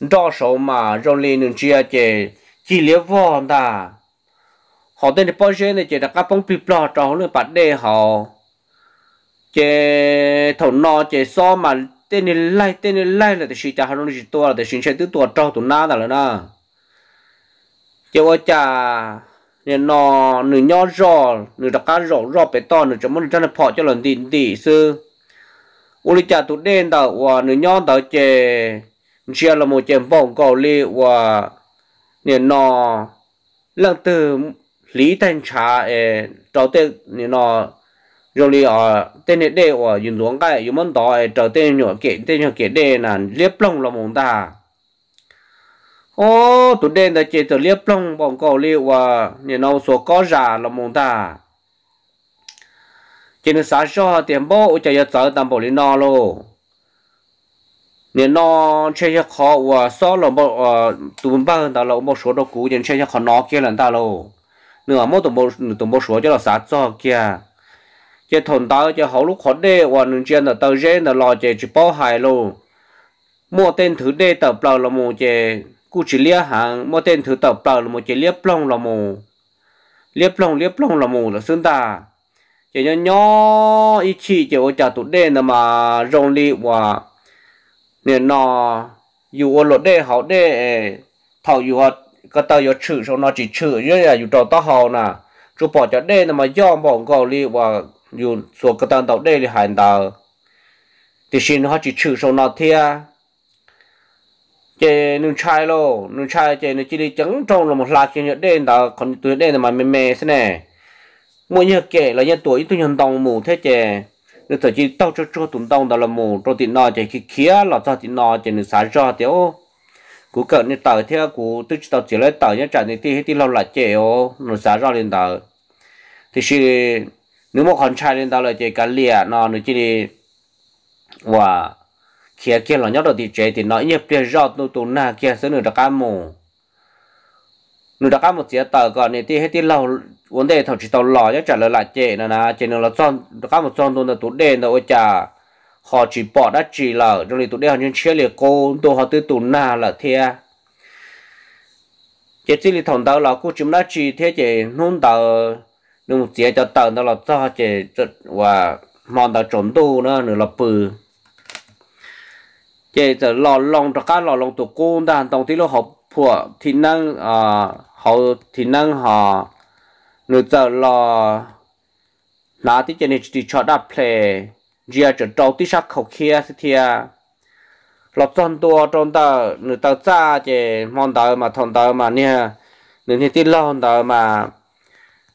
đo số mà rồi lên nương chia chị chỉ liếc vòn ta ขอเต้นใเจ้อเชนเจตกาป้องปีปลอจองเรื่องปัดเดหอเจถนอเจซ้อมมาเต้นในไล่เต้นในไล่แต่ชีจาฮารุนจิตัวแต่ชินเชตตัวจองตุน้าแต่ละนะเจ้าจะเนี่ยนอหนึ่งย่อรอหนึ่งตะการรอรอไปต่อหนึ่งจะมุ่งจะในพอจะหล่นดินดีซื้ออุลิจาตุเดนต่อว่าหนึ่งย่อต่อเจเชียร์ละโมเจมบองเกาหลีว่าเนี่ยนอเรื่องตื่ม lý thanh eh, trà ê đầu tiên nó rồi lý ở ờ, tên này đây ở yên luồng cái dùng món đó ê đầu tiên nhỏ kiện tên nhỏ kiện đây là liếp lông là mong ta ô tụi đây là chỉ từ liếp lông bọn cầu liêu à nhìn nó số có già là mong ta chỉ là sáng sớm tiền bố chạy ra chợ tạm bảo lý nó luôn nên nó chơi cho khó và so là một ờ, tụi ba hơn ta là một số đồ cũ nên chơi cho khó nó kia lần ta luôn nửa mốt tổng bộ tổng bộ số cho là sát cho kia cái thôn tao chỉ hậu lúc khốn đê và nương chuyên là tàu rẽ là lò chỉ chỉ bao hài luôn, mua tên thứ đê tập lò là một chỉ cú chỉ lia hàng mua tên thứ tập lò là một chỉ lia plong là một lia plong lia plong là một là xương ta chỉ nhỏ nhỏ ít chí chỉ ở chợ tụt đê là mà rong li và nè nò dù ở lột đê hậu đê thầu dù ở ก็เตาอยู่ชื่อชงนอจีชื่อเยอะอยู่จอต้อหอน่ะจูปอจะได้นะมาย่อมบอกก็รีว่าอยู่ส่วนกระตันตอกได้หรือหันตาติชินเขาจีชื่อชงนอเทียเจนึงชายโลนึงชายเจนึงจีดีจังจงลงมาลาเชียเด่นตาคนตัวเด่นมาเมเมสแน่มื่อเยอะเกะแล้วยังตัวอีตุยันตองหมู่เทเจนึกถึงจีเต้าจ้าจ้าตุ่มตองตาละหมู่ตัวตินอเจขี้เคี้ยหลอดจ้าตินอเจนึงสายจ้าเดียว cú cỡ nên tàu theo cú tôi chỉ tàu chỉ lấy tàu nhé trả nên thì thì lâu là chè ô nó xả ra lên tàu thì xí, nếu mà còn chạy lên tàu là chè cá lìa nó nó chỉ đi và kia kia là nhớ được thì chè thì nói nhập tiền rót nó tụ na kia số nửa đặc cam mù nửa đặc cam một chiếc tàu còn nên thì hết thì lâu vấn đề thầu chỉ tàu lò nhé trả lời lại chè nè nè chè nó là son đặc cam một son luôn là tụ đen rồi chả họ chỉ bỏ đã chỉ là rồi thì tụi đeo những chiếc liệt cô tụi họ tư tụi na là thế chỉ chỉ là thằng tao là cô chúng đã chỉ thế chỉ nôn tao nung chỉ cho tao nó là cho chỉ và mòn tao trộm tu nữa nữa là bự chỉ giờ lò lòng cho cá lò lòng tụi cô ta đồng tí lúc họ phùa thì năng à họ thì năng họ nữa giờ lò nà tí chỉ này chỉ cho đáp play giờ chỉ đầu tí sắc khẩu kia thì thia lọt tròn tua tròn tờ nửa tờ cha chỉ mòn tờ mà thằng tờ mà nè nửa thì tí lon tờ mà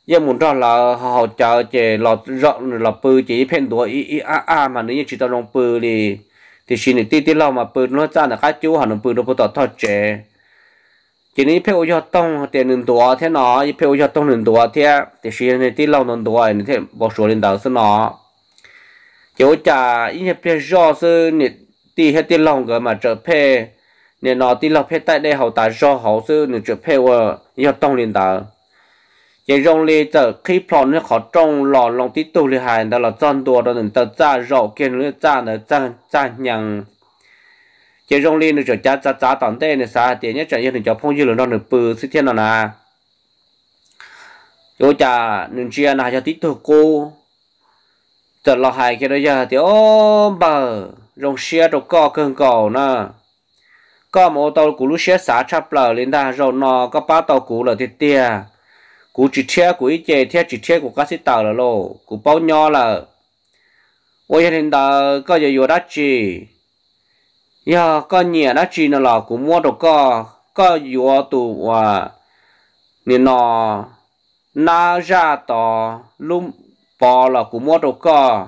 giờ muốn cho là họ chờ chỉ lọt rộng là bự chỉ phen đuổi ý ý a a mà nếu như chỉ tao lòng bự thì thì xin thì tí tí mà bự nó ra là cái chú hẳn bự nó bắt đầu thoát chế chỉ nên phải ô cho tông tiền nền đùa thế nó phải ô cho tông nền đùa thế thì xin thì tí lon nền đùa thì thế bỏ số lên đầu nào chỗ cha ý hệ phía do sư nè đi hết tiền lòng cơ mà trở phê nè nó đi lọc phê tại đây hậu ta do hậu sư nè trở phê vợ ý hợp tông liền tờ chỉ rong lê trở khi phòn nó khó trong lò lòng tí tù lì hài đó là tròn đùa đó nè tờ cha rõ kiên lưỡi cha nè cha cha nhằng chỉ rong lê nè trở cha cha cha tỏn tê nè xa tiền nhất trở yên nè cho phong dư lửa nó nè bừ sư thiên nó nà chỗ cha nè chia nà cho tí tù cô giờ lo hại cái đó giờ thì ôm bờ rong xe đồ co cơn cầu nè có một tàu cũ lúc xe xả chắp lờ lên ta rồi nó có ba tàu cũ là thiệt tia cũ chỉ xe của ít chè theo chỉ xe của các sĩ tàu là lô cũ bao nho là ôi hiện tại có giờ vừa đã chỉ giờ có nhẹ đã chỉ nó là cũ mua đồ co có vừa tụ à nên nó na ra tò lum bỏ là cũng mua đồ cả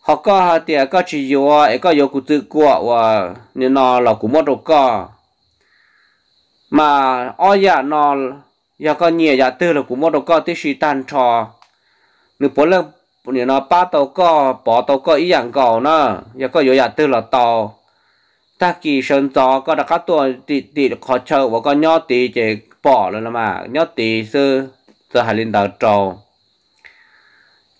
họ có hai tiền có chỉ yếu ấy có yếu cũng tự của và nên nó là cũng mua đồ cả mà ở nhà dạ, nó giờ có nhiều giờ dạ tư là cũng mua đồ cả tới sĩ tan trò nếu bỏ lên nếu nó ba tàu có bỏ tàu có ý dạng cầu nữa giờ có yếu giờ dạ tư là tàu ta kỳ sơn gió có đã các tuổi tỷ tỷ khó chợ và có nhót tí chỉ bỏ rồi mà nhót tí sư sư hành lên tàu trầu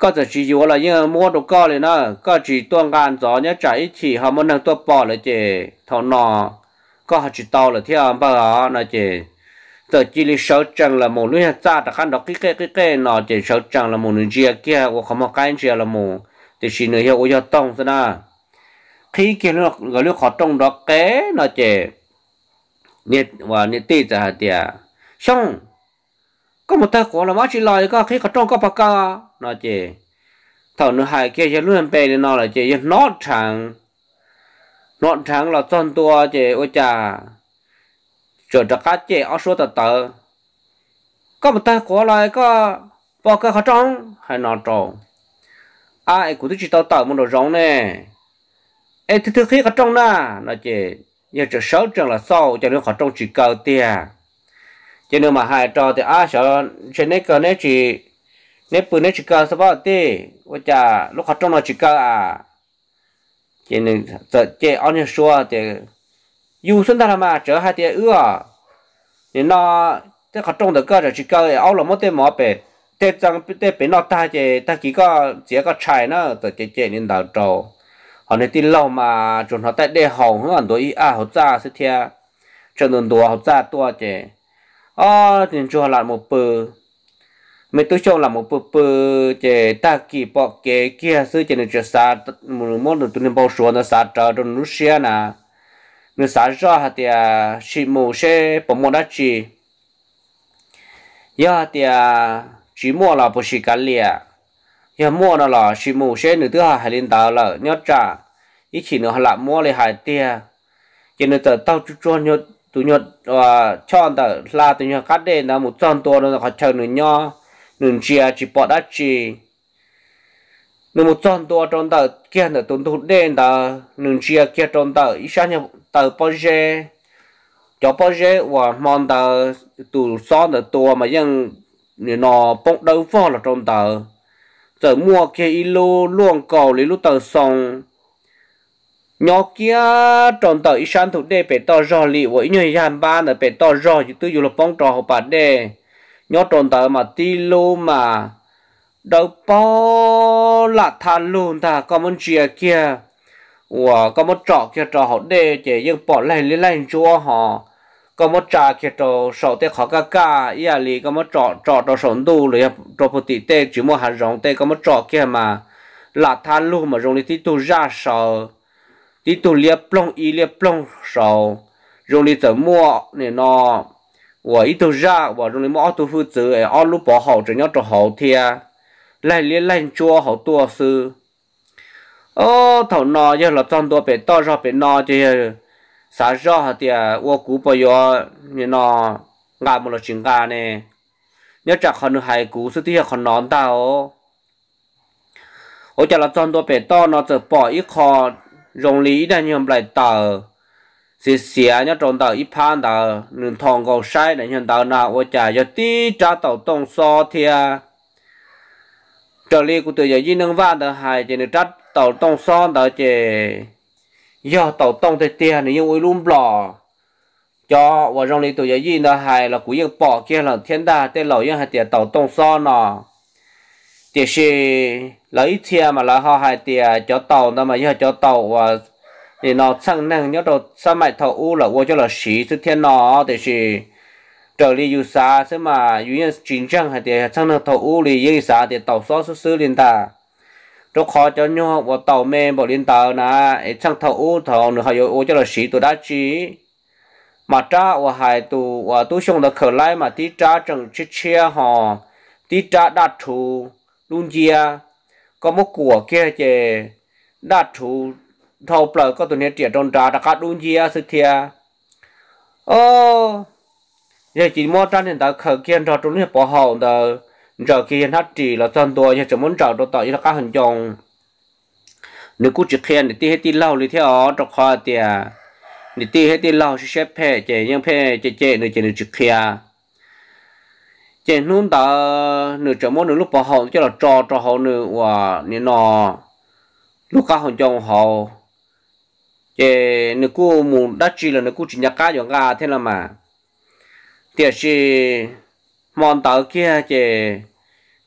ก็จะชีวอะไรยังมัวดูก็เลยนะก็จีตัวงานจอเนี่ยใจฉี่เขามันนั่งตัวปอเลยเจทอนอก็หาจีเตาเลยที่อ่ะบ้านะเจตจีลิเสาจังละมูลุยจ้าตะขันดอกกิ๊กเก๊กเก๊นอเจเสาจังละมูนึงเจียเกี้ยว่าเขามาใกล้เจียละมูแต่ชีเนื้อเหี้ยวอย่าต้องซะนะขี้เกี้ยเรื่องก็เรื่องขอตรงดอกเก๊นอเจเนี่ยว่าเนี่ยตีจะหาเดียช่องก็หมดแต่ขอละมาชีลอยก็ขี้ขอตรงก็ปากกา nó chỉ thầu nó hải kia luôn bê đi nó là chê nó chẳng nó chẳng là chân tua chỉ, ôi chà chờ cho cá chê ở số tờ tờ có một ta có lại có bao cái khó trống hay nó trống ai cũng chỉ tao tao một đồ rong nè ai thứ thứ khi khó trống na nó chỉ như chờ sáu trường là sau cho nên khó trống chỉ cao tiền cho nên mà hai trò thì ai sợ trên cái cái này chỉ เนปืนเนชิกาสบาเต้ว่าจะลูกข้าจ้งนชิกาเจนเจเจอันยี้ชัวเจอยู่สุนทรมาเจอหาเตีเอื้อเนี่ยนาเจ้าขจ้งเด็กก็จะชิกาเอาลงม่เตมหอเปเตจังเตเป็นนอตาเจตากี่ก็เสียก็ชายนะแตเจเจนี่ดาวโจเันที่เลามาจนเัาแต่เด้ห้องเงนตัวอีอาเัาจ้าสิเทียจนนตัวเัาจ้าตัวเจอ๋อถึงชัวหลานมดเปือ mấy tôi cho là một bự bự chế ta kỳ bỏ kế kia sư chế nên chuyện sa một món được tôi nên bảo số nó sa trở trong nước xe nà nó sa ra hạt thì chỉ mua xe bỏ mua đất chỉ giờ thì chỉ mua là bớt xí cái liền giờ mua nó là chỉ mua xe nữa thứ hai hai lên tàu là nhớ trả ý chỉ nữa là mua là hai tia chế nên tờ tao chú cho nhớ tụi nhớ à, chọn tờ là tụi nhớ cắt đây là một trăm tuổi nó còn chờ nữa nhau nung chia chỉ bỏ đã chỉ nung một tròn to tròn tờ kia nữa tốn tốn đen tờ nung chia kia tròn tờ ít sáng nhập tờ bao giờ cho bao giờ và mòn tờ tủ mà nữa to mà ยัง nó bông đâu pha là tròn tờ giờ mua kia lô luồng cầu lấy lúc tờ xong nhỏ kia tròn tờ ít sáng thủ đê bể to rò lì với nhau yàn ba nữa bể to rò chứ tư dù là bông trò họ bà đê nhớ tròn tờ mà ti lô mà đâu bỏ là thà luôn ta có muốn chia kia và có muốn trọ kia trọ họ đê chỉ nhưng bỏ lên lên lên chúa họ có muốn trà kia trọ sổ tê khó cả ca nhà lì có muốn trọ trọ trọ sổ đu lì trọ bồ tì tê chỉ mua hàng rong tê có muốn trọ kia mà là thà luôn mà rong thì tí ra sổ thì tu liệp plong y liệp plong sổ rong lì tờ mua này nó 我一头热，我容易冒头负责，二路保好，只要做好天，来连来做好多事。ô thầu nọ giờ là trong đó bị to ra bị nọ chứ xả ra thì ô cú bây giờ như nọ ngà một là chuyện ngà nè nhớ chắc còn hai cú số tiền còn nón tao ô là trong đó bị to nó giờ bỏ ít kho rồng lý đang nhầm lại tờ 是写那种到一盘到，能通过晒那像到那我家要地找到动手的，这里我都要一能万的还就能找到动手到这，要到动的店你因为弄不了，叫我让你都要一呢还了古人报给了天大的老人还得到动手呢，这是老一天嘛，然后还得叫到那么要叫到我。thì nó sang năng nhớ đồ sao mày thầu u là vô là sĩ sự thiên nó thì sĩ trở đi dù xa thế mà dù như hay thì sang năng thầu thì như xa thì tàu số số sư liên ta khó cho nhau và tàu mê bỏ liên tàu nà sang thầu u thầu nữa hay vô cho là sĩ tụ đã chỉ mà cha và hải tụ và tu xong được khởi lại mà tí cha chẳng chia chia họ tí cha đã chủ luôn chia có một của kia chè đã chủ thâu bờ có tụi nè trẻ tròn trà đã cắt đun gì à sức thia ô giờ chỉ mua trang hiện tại khởi kiện cho chúng nó bỏ hậu tờ giờ kia hát chỉ là toàn tôi giờ chỉ muốn trở đồ tỏi là các hình chồng nếu cứ chỉ khen để ti hết ti lâu đi theo trọc kho tiề để ti hết ti lâu sẽ xếp phe chế nhưng phe chế chế nữa chế nữa chỉ khen chế nún ta nửa trở muốn nửa lúc bảo hộ cho là trò trò hậu nửa và nè nọ lúc các hình chồng hậu chế nữ cô muốn đắt chỉ là nữ cô chỉ nhặt cá giống gà thế là mà tiếc chỉ mòn tàu kia chế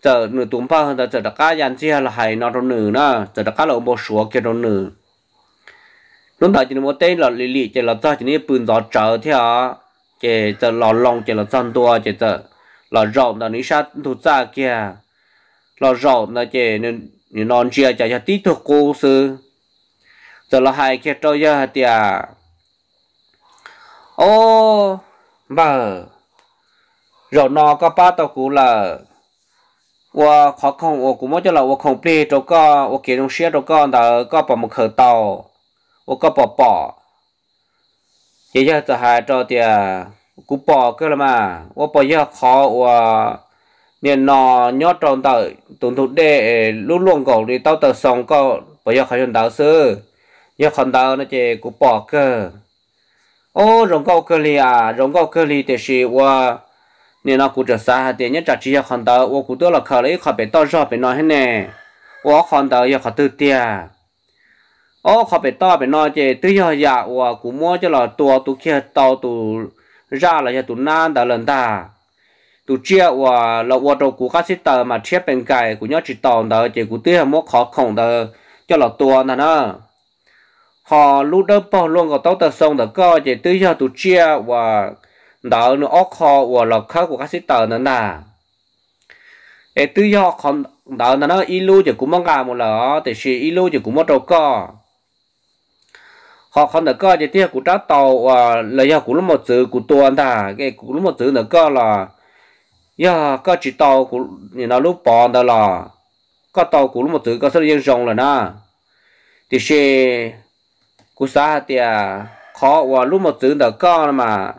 giờ nữ tụm pa hơn giờ đặc cá dàn chia là hay nó trong nữa nó giờ đặt cá là bộ sủa kia trong nữa, lúc đó chỉ là một tên là lì lì chế là cho chỉ nên bún gió trở thế à chế giờ lò lòng chế là chân tua chế giờ lò rộng là nữ sát thu ra kia là rộng là chế nên nên non chia chả chả tí thuộc cô xưa giờ là hai kia trâu giờ thì à ô mà rồi nó có ba tàu cũ là và khó không, và cũng mới cho là và không biết đâu có và kiến đồng xe đâu có đó có bỏ một khởi tàu và có bỏ bỏ chỉ cho giờ hai trâu thì à cũng bỏ cái là mà và bỏ giờ khó và nên nó nhớ trong tàu tuần thứ để lúc luôn cổ đi tao tàu sống có bây giờ khởi hiện đạo sư ยคนเดานะเจกูปอกก็อ้ร้องก็เกลียร้องก็เกลียแต่สิว่าเนี่ยนะกูจะสาเดี๋นี้จะจียคนเดาว่ากูตัวละเขาเลยขัาไปต่อรอบไปนอนให้แน่ว่าคนเดาอยากตื่นเตี้ยโอ้ขัาไปต่อไปนอนเจตื่นอยากว่ากูมัวจะหลอตัวตุเขี้ยตัวตุร่าละยตุนานต่เลนตาตุเจียว่าเราว่าตัวกูคาสิตเมาเทียเป็นไก่กูยอดจิตตอนเดาเจกูเตี้ยมัวขอของเดาจะหลอตัวนั่นเนาะ họ lúc đó bỏ luôn có tàu tàu sông đó có chỉ tự do tụ chia và đỡ nó ốc họ và lọc khác của các sĩ tử nữa nà ê tư cho còn đỡ nó nó ilu chỉ cũng mong cả một lỡ thì chỉ ilu chỉ cũng một đâu có họ còn nữa có chỉ tiếc của trái tàu và lấy ra cũng một chữ của tuần ta cái cũng một chữ nữa có là giờ có chỉ tàu của nó lúc bỏ đó là có tàu của một chữ có sự riêng rồng là na thì chỉ cú xa thì à, khó và lúc một chữ đó có mà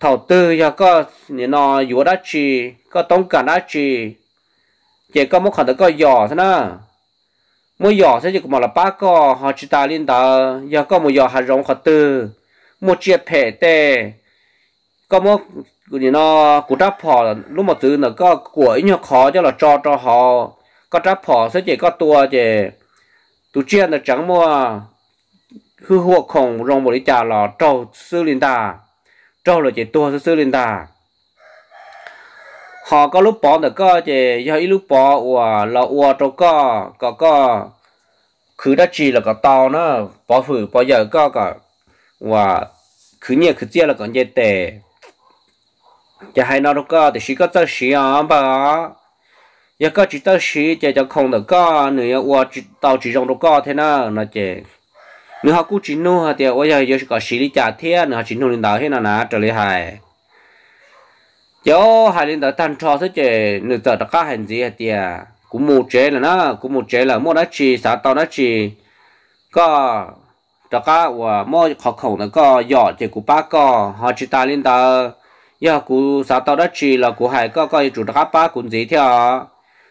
thầu tư cho có nên nó yếu đã chi có tống cả đã chi chỉ có một khoản đó có giỏ thôi, nè mỗi giỏ sẽ chỉ có một là ba co họ chỉ ta liên đó giờ có một giỏ hạt rồng khẩn tư một chiếc phe tê có một nhà nó cú đáp họ lúc một chữ nó có của nhỏ khó cho là cho cho họ có đáp họ sẽ chỉ có tua chỉ tụ chuyện là chẳng mua hư là linh linh họ có lúc bỏ được có chỉ do lúc bỏ của là của đâu có có có cứ đã chỉ là có tàu nó bỏ phử bỏ giờ có có và cứ nhiều cứ chia là còn dễ tệ cho hay nó có thì chỉ có tao xí à bà giờ có chỉ tao xí chỉ không được có nữa của tao chỉ dùng đâu có thế nào nó nếu họ cú chín nô họ thì bây giờ giờ có xí đi trả thế nữa họ chín nô lên đảo hết là nà trở lại hài cho hai lên đảo tan cho thế chứ nửa giờ đã cá hành gì hết thì cũng một chế là nó cũng một chế là mua đất chi xã tao đất chi có đã cá và mua khó khổng là có giỏ thì cũng ba có họ chỉ ta lên đảo giờ cũng xã tao đất chi là cũng hai có có chủ đã cá ba cũng gì theo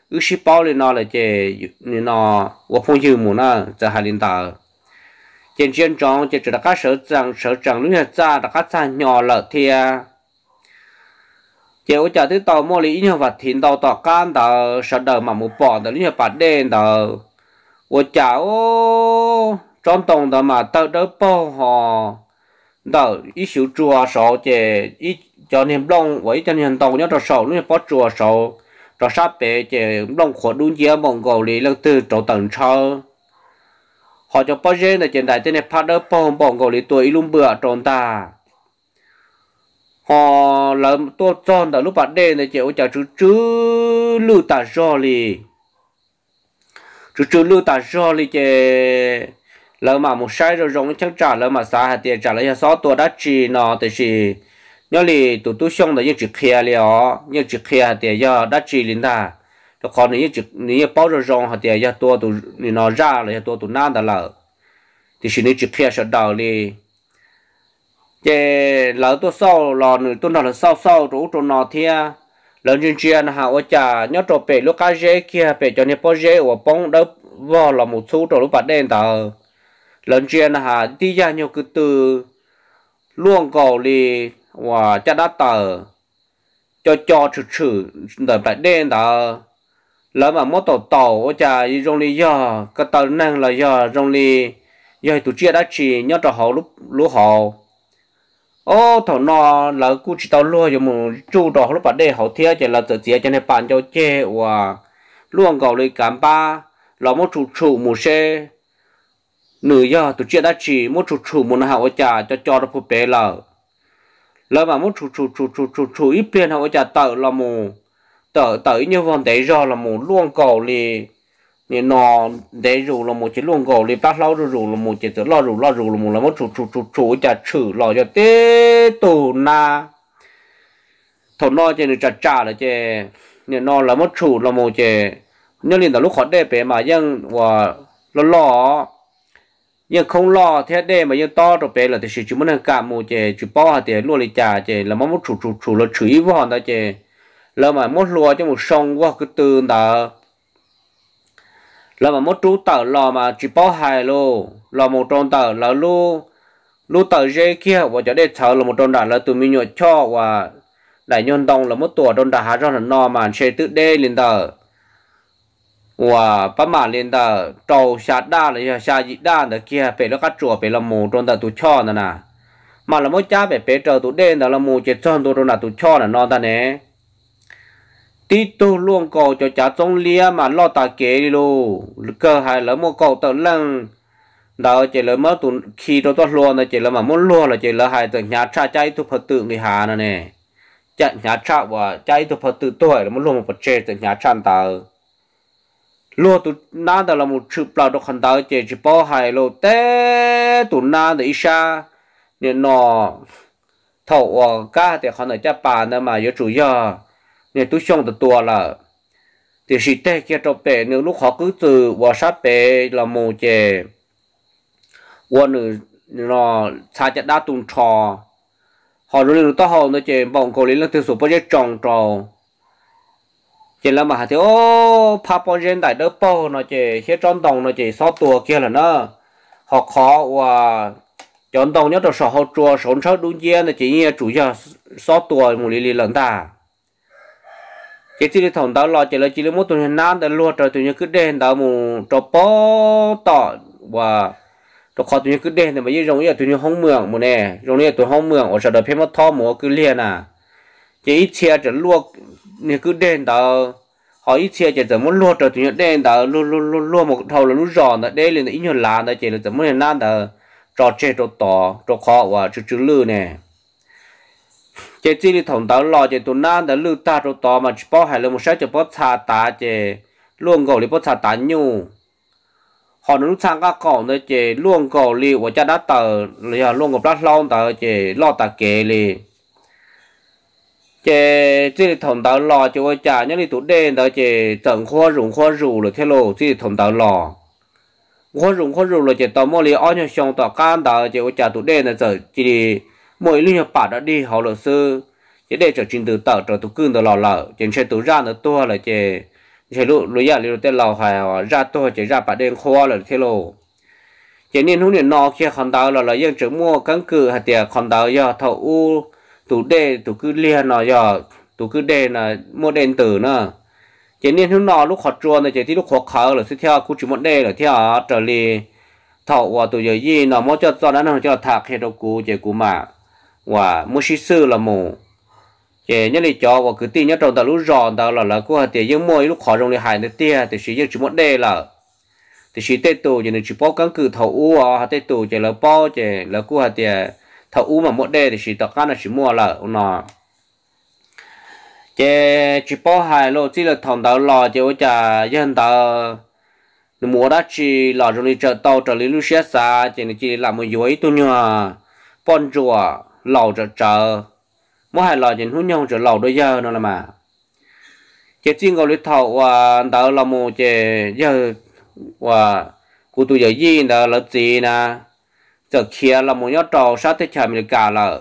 ước bao lên nó là chứ nó và phong hiệu muốn nó giờ hai lên đảo trên chiến trong chỉ là các sở rằng sở rằng lúc hiện ra là các sản nhỏ lở thia chỉ có chờ thứ tàu mua lý như vật thìn tàu tàu can tàu sở đời mà một bỏ tờ lúc hiện bản đen tờ của cháu trong tổng tờ mà tờ đỡ bò họ tờ ít xíu chùa sổ chè, ít cho nên đông với cho niềm tàu nhớ tờ sổ lúc hiện bỏ chùa sổ tờ sát bể chỉ đông khổ đúng chia mong cầu lý lương tư chỗ tầng sau họ cho bao giờ là trên đại tên này phát đỡ bom bom gọi là tuổi lùm bựa tròn ta họ làm tôi tròn đã lúc bạn đen này chịu chả chữ chữ lưu ta do lì chữ chữ lưu ta do lì chè làm mà một sai rồi giống như chẳng trả làm mà sai hạt tiền trả lại sáu tuổi đã chỉ nó thì chỉ nhớ lì tụi tôi xong là những chữ kia liền chỉ chữ kia thì giờ đã chỉ liền ta nó còn nếu chỉ nếu bao giờ rong hạt tiền tôi tụ nó ra là tôi tụ nan đã lỡ thì chỉ nếu chỉ kia sợ đầu đi cái lão tôi sau lò nữa tôi nói là sau sau rủ tôi nào thia lỡ chuyên chuyên hà ở nhà nhớ trộn bể lúc cá dễ kia bể cho nên bao dễ ở bóng đớp vào là một số trộn lúc bát đen tờ lỡ chuyên hà đi ra nhiều cứ từ luồng cầu đi và cha đã tờ cho cho chữ chữ đợt bát đen tờ lỡ mà mất tổ tổ ở chả rong li do cái tàu năng là giờ rong li do tụ chia đã chỉ nhớ trò họ lúc lúc họ, ô thằng nọ là cứ chỉ tàu lúa giờ mù chu đỏ lúc bắt đây hậu thiê chỉ là tự chia cho nên bạn cho chê và luôn gọi lấy cảm ba lỡ mất chủ chủ một xe nửa giờ tụ chia đã chỉ mất chủ chủ một nó hậu chả cho cho nó phụ bể lợ lỡ mà mất chủ chủ chủ chủ chủ chủ ít tiền hậu chả tàu là mù tớ tớ như vòng để rồi là một luồng cầu lì nè nó để rủ là một chỉ luồng cầu lì bác lão rủ rủ là một chỉ tớ lo rủ lo rủ là một là một chủ chủ chủ chủ chả chữ lo cho tê tù na thầu nó chỉ được chả chả là chè nè nó là một chủ là một chè nhưng liền tớ lúc khó để bé mà nhưng và lo lo nhưng không lo thế để mà nhưng to được bé là thì chỉ muốn là cả một chè chỉ bao hạt để luôn lì chả chè là một chủ chủ chủ là chửi vào đó chè lỡ mà mốt lúa cho một sông qua cái từ đó lỡ mà mốt trú tờ lò mà chỉ bao hài lô lò một tròn tờ lỡ lu lu tờ dây kia và cho để chờ là một tròn đàn là từ mình nhọ cho và đại nhân đồng là mốt tủa tròn đàn há ra là no mà sẽ tự đê lên tờ và bắt mà lên tờ trầu sạt đa là sạt dị đa là kia phải nó cắt chùa phải là một tròn tờ tụ cho nè nè mà là mốt cha phải phải chờ tụ đê là mù chết tròn tụ tròn là tụ cho là no ta nè ติดตัวล่วงก่อจะจัดจงเลียมาล่อตาเกลูกก็หายแล้วมั่วก่อตเวลังดาวเจริญเมื่อตุนขี่ตัวตัวล้วนเจริญมาม่วนล้วนเจริญหายตัวหยาชาใจตัวพัตุงิหานั่นเองจะหยาชาว่าใจตัวพัตุตัวแล้วมันล้วนมาเจตัวหยาชานดาล้วนตัวนั้นแต่ละมุชุปลาดกันดาวเจริญป่อหายลูเต้ตัวนั้นเดี๋ยวช้าเนี่ยนอทว่าก้าเดี๋ยวเขาหน่อยจะป่านนะมาเยอะจุยอ nên tôi xong được tua là thì sĩ tê kia trộm bể nếu lúc họ cứ từ và sát bể là mù chè và nữ là cha chặt đã tung trò họ rồi lúc đó họ nó chè bọn cổ lý là từ số bao nhiêu tròn tròn chè là mà thì ô pa bao nhiêu đại đỡ bao nó chè hết tròn đồng nó chè sáu tua kia là nó họ khó và chọn đồng nhất là sợ họ chua sống sót đúng nhiên là chỉ như chủ nhà sáu tua một lý lý lần ta cái chỉ thằng đó lo chỉ là chỉ là một tuần hiện nay đã lo trời tụi nhớ cứ đen đó mù trò bó tỏ và trò khó tụi nhớ cứ đen thì mà như rồng như tụi nhớ hông mường mù nè rồng như tụi hông mường ở sau đó phải mất thọ mồ cứ liền à chỉ ít xe chỉ lo nhớ cứ đen đó họ ít xe chỉ chỉ muốn lo trời tụi nhớ đen đó lo lo lo lo một thầu là lúc giòn đó đây liền ít nhiều lá đó chỉ là chỉ muốn hiện nay đó trò chơi trò tỏ trò khó và chữ chữ lư nè chế chỉ đi thủng tàu lò chế tụi nan đã lưu ta rồi to mà chỉ bao hải lượng một sáu chế bao xà tá chế luồng gầu đi bao xà tá nhu họ nó lúc sang các cổng đấy chế luồng gầu li của cha đã tờ là luồng gầu bát long tờ chế lo tà kề li chế chỉ đi thủng tàu lò chế của cha nhớ đi tụi đen tờ chế tận khoa rủng khoa rủ rồi thế lộ chỉ đi thủng tàu lò khoa rủng khoa rủ rồi chế tàu mò li ao nhau xong tàu can tờ chế của cha tụi đen là giờ chỉ mỗi liên hiệp bà đã đi họ luật sư chỉ để trở trình từ tờ trở tụ cưng từ lò lợ chỉ xe tụ ra nữa tua là chỉ chỉ lụ lụ giờ lụ tên lò hoài ra tua chỉ ra bà đen khoa là thế lô chỉ nên hôm đến nó kia còn tàu là là dân trưởng mua căn cứ hạt tiền còn tàu do thầu u tủ đê tủ cứ liền nó do tủ cứ đê là mua đen tử nữa chỉ nên hôm nọ lúc họ chuồn là chỉ thì lúc họ khờ là sẽ theo khu chỉ một đê là theo trở lì thầu và tủ giờ gì nó mua cho cho nó nó cho thạc hệ đầu cú chỉ cú mà và mua sĩ sư là mù chế nhất là cho và cứ tin nhất trong ta lúc giòn ta là là cô hà tiền dương môi lúc khó trong lời hại nữa tia thì sĩ dương chỉ muốn đề là thì sĩ tê tù chỉ nên chỉ bao căn cứ thầu u à hà tê tù chỉ là bao chế là cô hà tiền thầu u mà muốn đề thì sĩ tạc căn là chỉ mua là nó chế chỉ bao hài lô chỉ là thằng tao lò chế ôi chà dân tao mua đã chỉ lo trong đi chợ tàu trở lý lúc xe xa chế chỉ làm một dưới tu nhòa bon chùa lầu trở trở mỗi hai lò chỉ hút nhau trở lầu đôi giờ nó là mà chế chuyên cầu lý thầu và đỡ là một chế giờ và cụ tụi giờ gì đó là gì nè giờ kia là một nhóm trâu sát thế chả mình cả là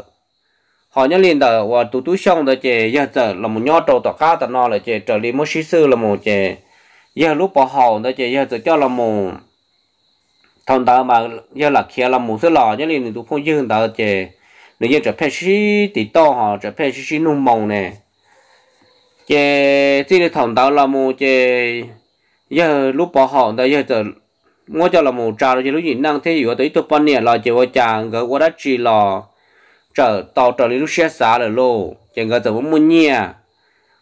họ nhớ liền đó và tụi tụi xong đó chế giờ giờ là một nhóm trâu tọa cá tọa nó là chế trở đi một sĩ sư là một chế giờ lúc bỏ hậu đó chế giờ giờ cho là một thằng đó mà giờ là kia là một số lò nhớ liền tụi không dư thằng đó chế nếu như trở phê sĩ thì to họ trở phê sĩ nung mông nè chế chỉ là thằng đó là một chế giờ lúc bỏ họ đó giờ trở ngó cho là một trà rồi chế lúc gì năng thế gì có tới tôi bao nhiêu là chế qua chàng cái quá đã chỉ là trở tàu trở lên lúc xe xả rồi lô chế cái trở muốn mua nhia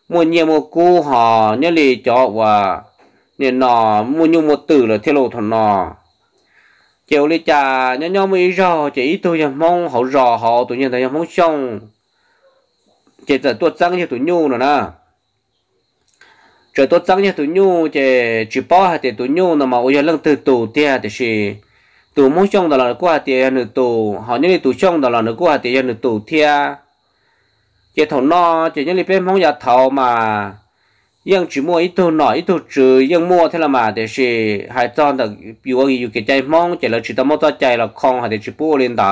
mua nhia mua cú họ nhớ lì cho và nên nọ muốn như một tử là theo lộ thằng nọ chiều li chà nhớ nhớ mấy rò chỉ tôi nhà mong họ rò họ tụi nhân thấy nhà mong xong chỉ giờ tôi trắng như tụi nhu nữa nè trời tôi trắng như tụi nhu chỉ chỉ bảo hai tiền tụi nhu nữa mà ôi giờ lần từ tù tia thì gì tù mong xong đó là qua tiền nữa tù họ nhớ đi tù xong đó là nữa qua tiền nữa tù tia chỉ thầu no chỉ nhớ đi bên mong nhà thầu mà ยังจู่มัวอีตัวหน่อยอีตัวจือยังมัวเท่ามาแต่สิหายจอนแต่อยู่ว่าอยู่เกจใจมองใจเราจือแต่มองใจเราคงหายแต่จือปูเรียนตา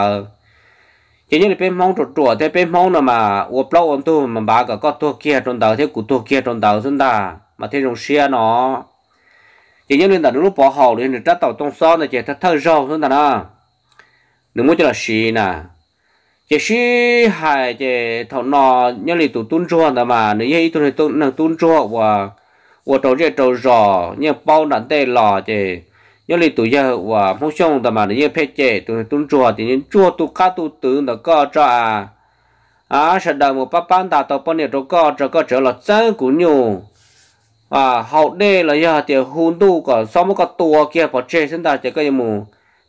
จริงๆเป็นมองตัวตัวแต่เป็นมองน่ะมาว่าเปล่าอันตัวมันบ้าก็ก็ตัวเกียร์ตรงดาวเท่ากูตัวเกียร์ตรงดาวซึ่งตามาเท่าตรงเชียเนาะจริงๆเรื่องแต่รู้ปอหอกเรื่องจะต่อตรงซ้อนแต่เจ้าเท่าเท่าเราซึ่งตาเนาะหนึ่งมันจะละชีน่ะ chỉ sĩ hai chỉ thầu nọ nhớ lì tụ tuôn chua đó mà nếu như tụ này tụ nàng tuôn chua và và trâu chỉ trâu rò như bao nặng tê lò chỉ nhớ lì tụ giờ và mông xong đó mà nếu như phê chế tụ này tuôn chua thì những chua tụ cá tụ tử nó có cho à à sẽ đợi một bắp bán đào tàu bao này trâu có trâu có trở là chân của nhau à hậu đây là giờ thì hôn tu còn sau một cái tua kia bỏ chê chúng ta chỉ có một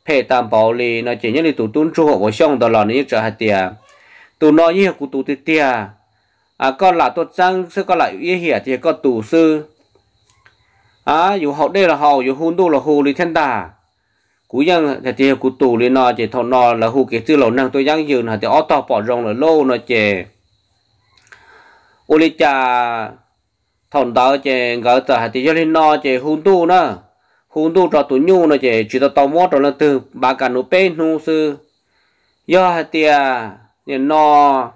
hệ tam bảo lì nó chỉ như là tụ tuôn chu hộ của xong đó là nó trở hạt tiề tụ nó như của tụ tiề à con là tôi trang sư con lại ý hiệp thì con tụ sư à dù học đây là học dù hôn tu là hồ lì thiên đà cú dân thì thì cú tù lì nó chỉ thọ nó là hù cái tư lầu năng tôi giang dừng hạt thì ót to bỏ rồng là lâu nó chỉ ô lì cha thằng đó chỉ gỡ tờ thì cho lên nó chỉ hôn tu nữa hôn đồ cho tụ nhu nó chỉ chỉ tao tao mua trò là từ bà cả nụ bê nụ sư do tia nhìn nó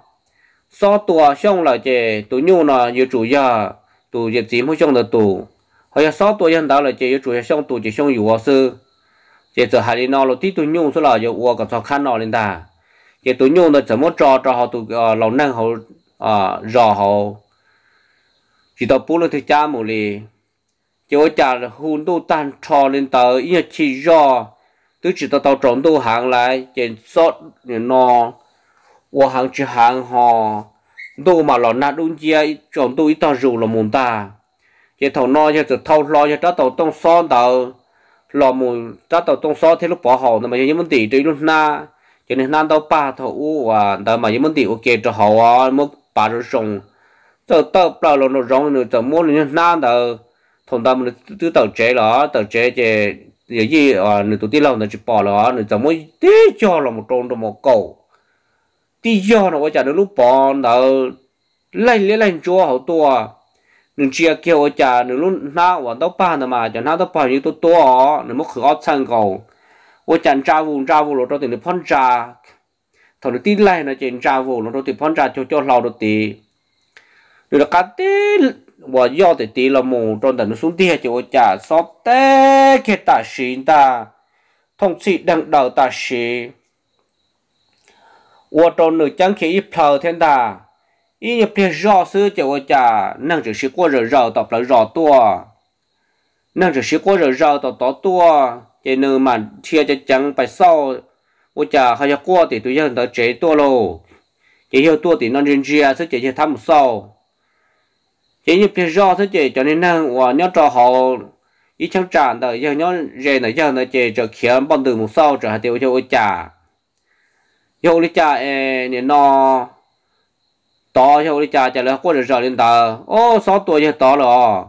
so tua xong là chỉ tụ nhu nó yêu chủ giờ tụ dịp gì mới xong được tụ hay so tua dân đó là chỉ yêu chủ xong tụ chỉ xong yêu sư chỉ từ hai nó là tí tụ nhu số là yêu uo cả sao khăn nó lên ta chỉ tụ nhu nó chỉ mua trò trò họ tụ ờ, lầu năng họ à ờ, rò họ chỉ tao bù lên thì cha mù liền cho trả hôn đồ tan cho lên tờ ý chỉ do tôi chỉ tao tao trốn đồ hàng lại chèn sót nó và hàng chỉ hàng họ đồ mà lọ nát đúng chia trốn đồ ít tao rủ là muốn ta chỉ thầu no cho tụi thâu lo cho tao tông son tao lọ muốn tao tông son thế lúc bỏ họ mà những vấn đề đấy luôn na cho nên nan tao ba thầu u và tao mà những vấn đề ok cho họ à, mất ba rồi xong tao tao bao lâu nó rong nữa tao muốn nên nan tao phòng tao mình tự tàu chế nó tàu chế chế giờ gì à nửa tụi tí lâu nó chỉ bỏ nó nửa tao mới tí cho là một trôn trong một cầu tí cho nó bây giờ nó lúc bỏ nó lên lên lên chúa hậu tua nửa chia kêu bây giờ nó lúc na hoàn tao ba nữa mà giờ na tao ba như tôi tua nửa mất khó ót sang cầu bây giờ tra vùng tra vùng rồi cho tiền nó phân tra thằng nó tí lên nó chỉ tra vùng rồi tao thì phân tra cho cho lâu được tí được cá tí 我要的地了么？中等的兄弟就假说的给大神的，同时等到大神，我中女将可以跑天的，因为别绕事就假，那只是过着绕到不绕多，那只是过着绕到多多，这你们贴着讲白少，我假还要过的对象的这多喽，也要多的那人家是这些他们少。chỉ như phía do thế chị cho nên năng và nhớ cho họ ít chẳng tràn đời giờ nhớ rèn đời giờ là chị cho khiến bọn từ một sau trở hạt tiêu cho ôi chả, yêu lý chả e nè nó to yêu lý chả trả lời qua được rồi lên tờ ô sáu tuổi giờ to rồi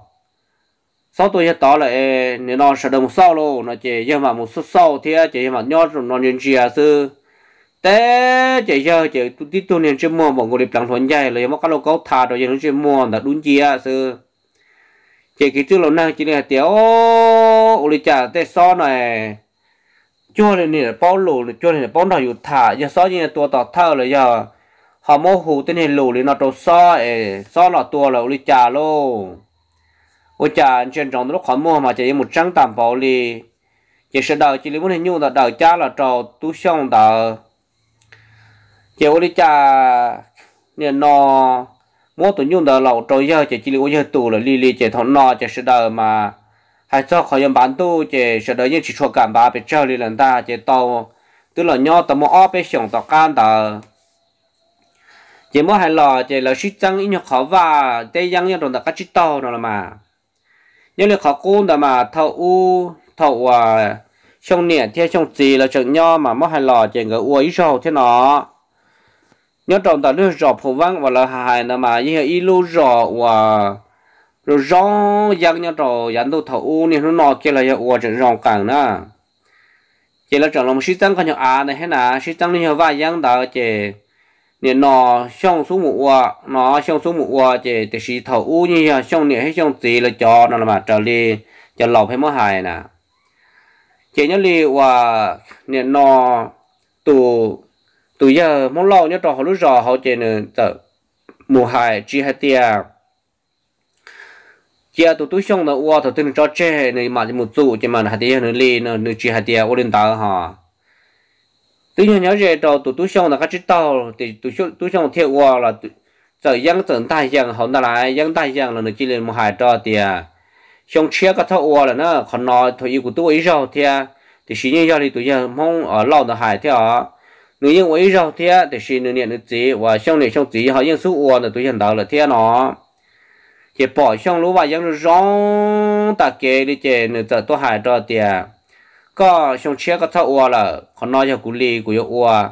sáu tuổi giờ to rồi e nè no sợ đồng sau luôn nó chị giờ mà một số sau thì chị mà nhớ rồi nó nên chia sư thế chỉ cho chỉ tít tu niệm chuyên môn bọn người đẹp làm thuận dây là một cái lô cấu thà rồi những chuyên môn là đúng gì à sư chỉ cái chữ lâu năng chỉ là tiểu ô lì chả tê so này cho nên là bao lù cho nên là bao nào อยู่ thả giờ so như là tua tọt giờ họ mô hồ tên hình lù thì nó trâu so ê so là ตัว là ô lý trả lô ô trả trên trong lúc họ mua mà chỉ một trăng tạm bảo lì chỉ sơ đầu chỉ lý muốn hình như là đầu cha là trò tu xong đời chỉ ô đi cha nên nó mỗi tuần nhung đời lẩu trôi giờ chỉ chỉ liệu giờ tù là li li chỉ thằng nó chỉ sự đời mà hay cho khỏi dân bán tu chỉ sự đời nhưng chỉ cho cảm bà bị chơi li lần ta chỉ tàu tức là nhau tao mua óp bị sòng tao can tờ chỉ mua hai lò chỉ là sĩ trăng ít nhọc khó và tây giang nhau đồng tao chỉ chít tàu rồi mà nhưng là khó cún đó mà thầu u thầu à trong nè theo xong gì là chẳng nhau mà mua hai lò chỉ người uống ít sầu thế nó nhớ trọng tạo nước rõ phổ văn và là hài nữa mà như ý lô rõ và rồi rõ dân nhớ trọng dân tôi thấu nên nó nọ kia là ở trận rộng cảng nè chỉ là trọng lòng sĩ tăng còn nhiều à này thế nào sĩ tăng nhiều vài dân đó chỉ nên nó xong số mũ nó xong số mũ chỉ để sĩ thấu như là xong nè hay xong gì là cho nó là mà trở đi cho lọc hay mất hài nè chỉ nhớ li và nên nó tù tôi giờ mong lo nhớ trò họ lúc rò họ chơi nữa tờ mùa hè chỉ hai tia giờ tụi tôi xong là uo tụi tôi cho chơi này mà một tụ chỉ mà hai tia nữa lên nữa nữa chỉ hai tia ô lên tờ họ tôi nhớ nhớ về trò tụi tôi xong là cái chữ tàu thì tôi xong tụi xong theo uo là giờ giang tận tai giang họ ta lại giang đại giang là nữa chỉ lên mùa hè trò tia xong chia cái thao uo là nó còn nói thôi yêu của tôi ít rồi thì thì xí như giờ thì tôi giờ mong ở lâu là hải theo nếu như với rau thì thì xin nên nó chỉ và xong này xong chỉ họ yên số uo là tôi hiện đạo là thế nó chỉ bỏ xong lúa và yên rong ta kê đi chơi nữa giờ tôi hại cho tiền có xong chia có thao uo là còn nói cho cú li cú yêu uo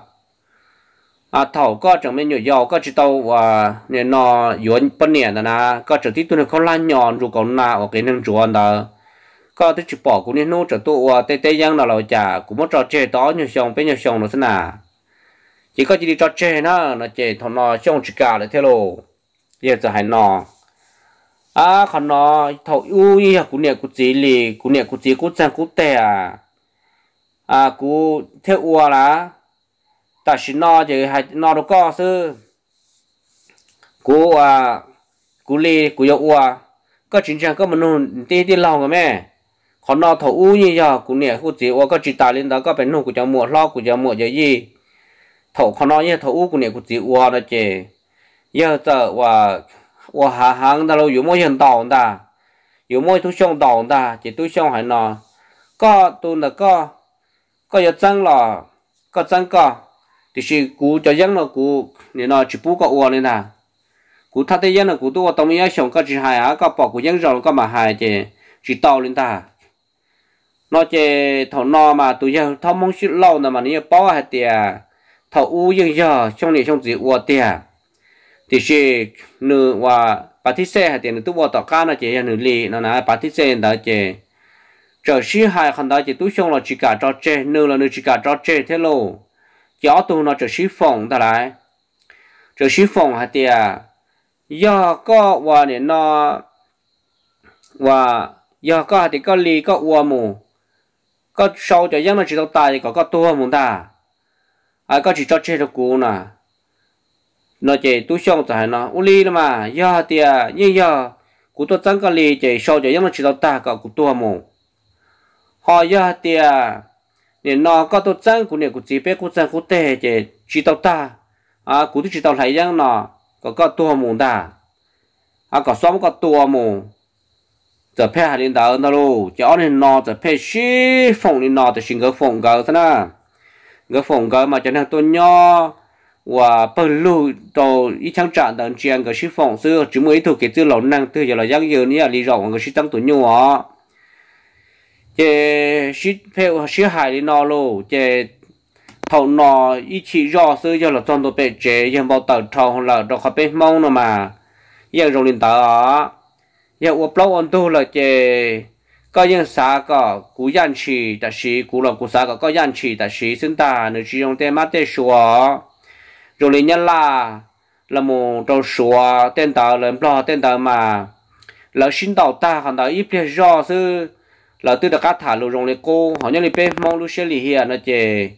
à thầu có chẳng bên nhiều giàu có chỉ tàu và nên nó yuan bận nè đó na có chỉ tí tôi nó không lan nhọn rồi còn na ở cái năng chuan đó có tới chỉ bỏ cũng nên nô trở tụ tê tê giang nào lão già cũng muốn trò chơi đó nhiều xong bên nhiều xong nó thế nào chỉ có chỉ đi cho chê nó nó chê thằng nó xong chỉ cả là thế lô giờ giờ hay nó à còn nó thầu u như là cú nè cú chỉ lì cú nè cú chỉ cú sang cú tè à à cú theo u là ta xin nó chỉ hay nó đâu có sư cú à cú lì cú yêu u à có chính trang có mình đi đi lòng cái mẹ còn nó thầu u như là cú nè cú chỉ u có chỉ tài lên đó có phải nô cú cho mua lo cú cho mua gì thổ khó nói nhé thổ u của nè của chị ua đó chị giờ giờ và và hà hàng đó lâu yếu mỗi hiện tàu đó, rồi mỗi thu xong tàu ta chỉ thu xong hay nó có tu là có có giờ chăng là có chăng có thì chỉ cú cho dân là cú nè nó chỉ bú có ua nên là cú thắt tay dân là cú tôi tông nhớ xong có chỉ hài á có bỏ cú dân rồi có mà hài chị chỉ tàu lên ta nó chỉ thằng nó mà tụi giờ thằng mong chút lâu là mà nó bỏ hết à? thầu u yên giờ trong này trong gì u tiền à. thì chỉ nữ và bà thích xe hay tiền tu vào tọt cá nó chỉ là nữ lì nó là bà thích xe đó chỉ trở sĩ hai khăn đó chỉ tu xong là chỉ cả cho chê nữ là nữ chỉ cả cho chê thế lô giáo tu nó trở sĩ phong ta lại trở sĩ phong hay tiền giờ à, có và này nó và giờ có thì có lì có u mù có sâu cho dân nó chỉ tao tài có có tua mù ta à có chỉ cho chơi được cú nè nó chỉ tu xong rồi nó u li mà giờ thì như giờ cú tôi chẳng có li chỉ sau chỉ giống chỉ tao ta cả cú tôi mù họ giờ thì nên nó có tôi chẳng cú này cú chỉ biết cú chẳng cú tệ chỉ chỉ đâu ta à cú tôi chỉ đâu thấy rằng nó có có tôi mù ta à có xong có tôi mù giờ phải hành đạo nó luôn cho nên nó giờ phải xí phòng nên nó thì xin cái phòng cái thế nào cái phòng cái mà cho nên tôi nho và bờ lù đồ ít tháng trạng tận chuyện cái sư phòng xưa chỉ mới thuộc cái tư lẩu năng từ giờ là giang giờ này lý rộng cái sư tăng tuổi nhau chế sư phèo sư hải đi nọ lô chế thầu nọ ít chỉ rõ sư giờ là trong tổ bệ chế giờ bao tờ thầu là đồ khó bê mong nữa mà giờ rồi lên tờ á giờ uống lâu anh tu là chế có những xã có cú dân chỉ đã sĩ cú lộc cú xã có có dân chỉ đã sĩ sinh ta nếu chỉ dùng tên mát tên sủa rồi lấy nhân là là một đầu sủa tên tờ lớn bao tên tờ mà lỡ sinh đầu ta còn đó ít biết rõ chứ là từ đã cắt thả lù rồng lấy cô họ nhân lý bên mong lu xe lì hiền à, nó chè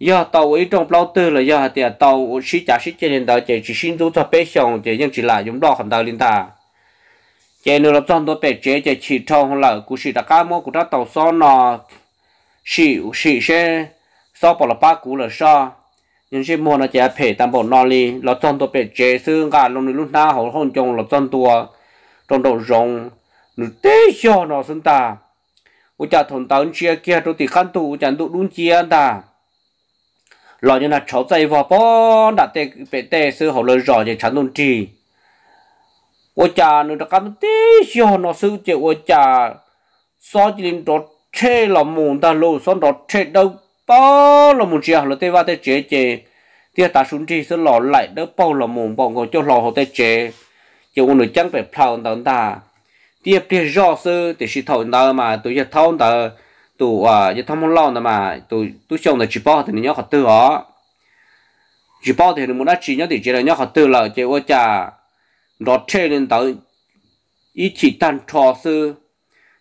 do tàu ấy trong bao tư là do tiền tàu sĩ trả sĩ trên hiện tại chỉ sinh rút cho bé xong chỉ nhưng chỉ là dùng đo còn tờ liên ta chế nữa là trong đó bé chế chế chỉ trong là cú chỉ là cá mò cũng đã tàu xó nọ chỉ chỉ sẽ xó bỏ là ba cú là sao nhưng chỉ mua nó chế phải tam bộ nọ li là trong đó bé chế xương cả lúc này lúc nào hậu trong là trong tua trong đầu rồng nữ tế cho nó sinh ta u cha thôn tao chia kia tôi thì khăn tụ chẳng tụ đúng chia ta lo như là cháu dây vào bó đặt tê bể tê sư hậu lời rõ để chẳng đúng trì 我家那个干么的时候那手机我家手机里头车了蒙的路上头车都包了蒙车了，对吧？在姐姐，对大兄弟是老来都包了蒙包我就老好在姐，就我那江北飘等他，对别绕是得是头的嘛，都是头的，都啊，就他们老的嘛，都都想着去包的，你要好得啊，去包的你莫那去，你得接了，你要好得了，结果家。nó chơi nên tao ý chỉ tan trò sư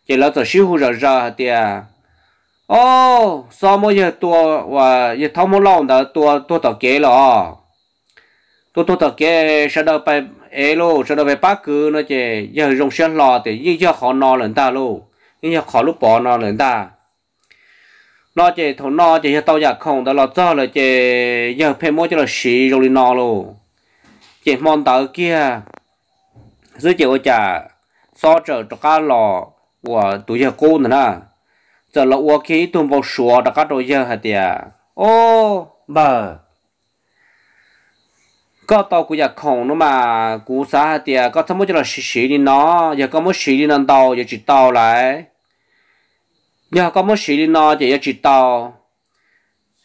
chỉ là tao siêu ra ra thì à ô sao mà giờ tua và giờ thâu mỗi lòng đó tua tua tao kế lo tua tua tao kế sau đó phải ê lô sau đó phải bắt cứ nó chỉ giờ dùng xe lò thì như giờ khó nó lên ta lô như giờ khó lúc bỏ nó lên ta nó chỉ thằng nó chỉ tao giờ không đó là cho là chỉ giờ phải mua cho là xì rồi nó lô chỉ mong tao kia 自己我家烧着这个老我读些歌呢啦，这老我去同步说这个东西还的哦嘛，个到古也空了嘛，古啥还的个怎么就了学习的呢？也个么学的能到也知道来，也个么学的呢就也知道。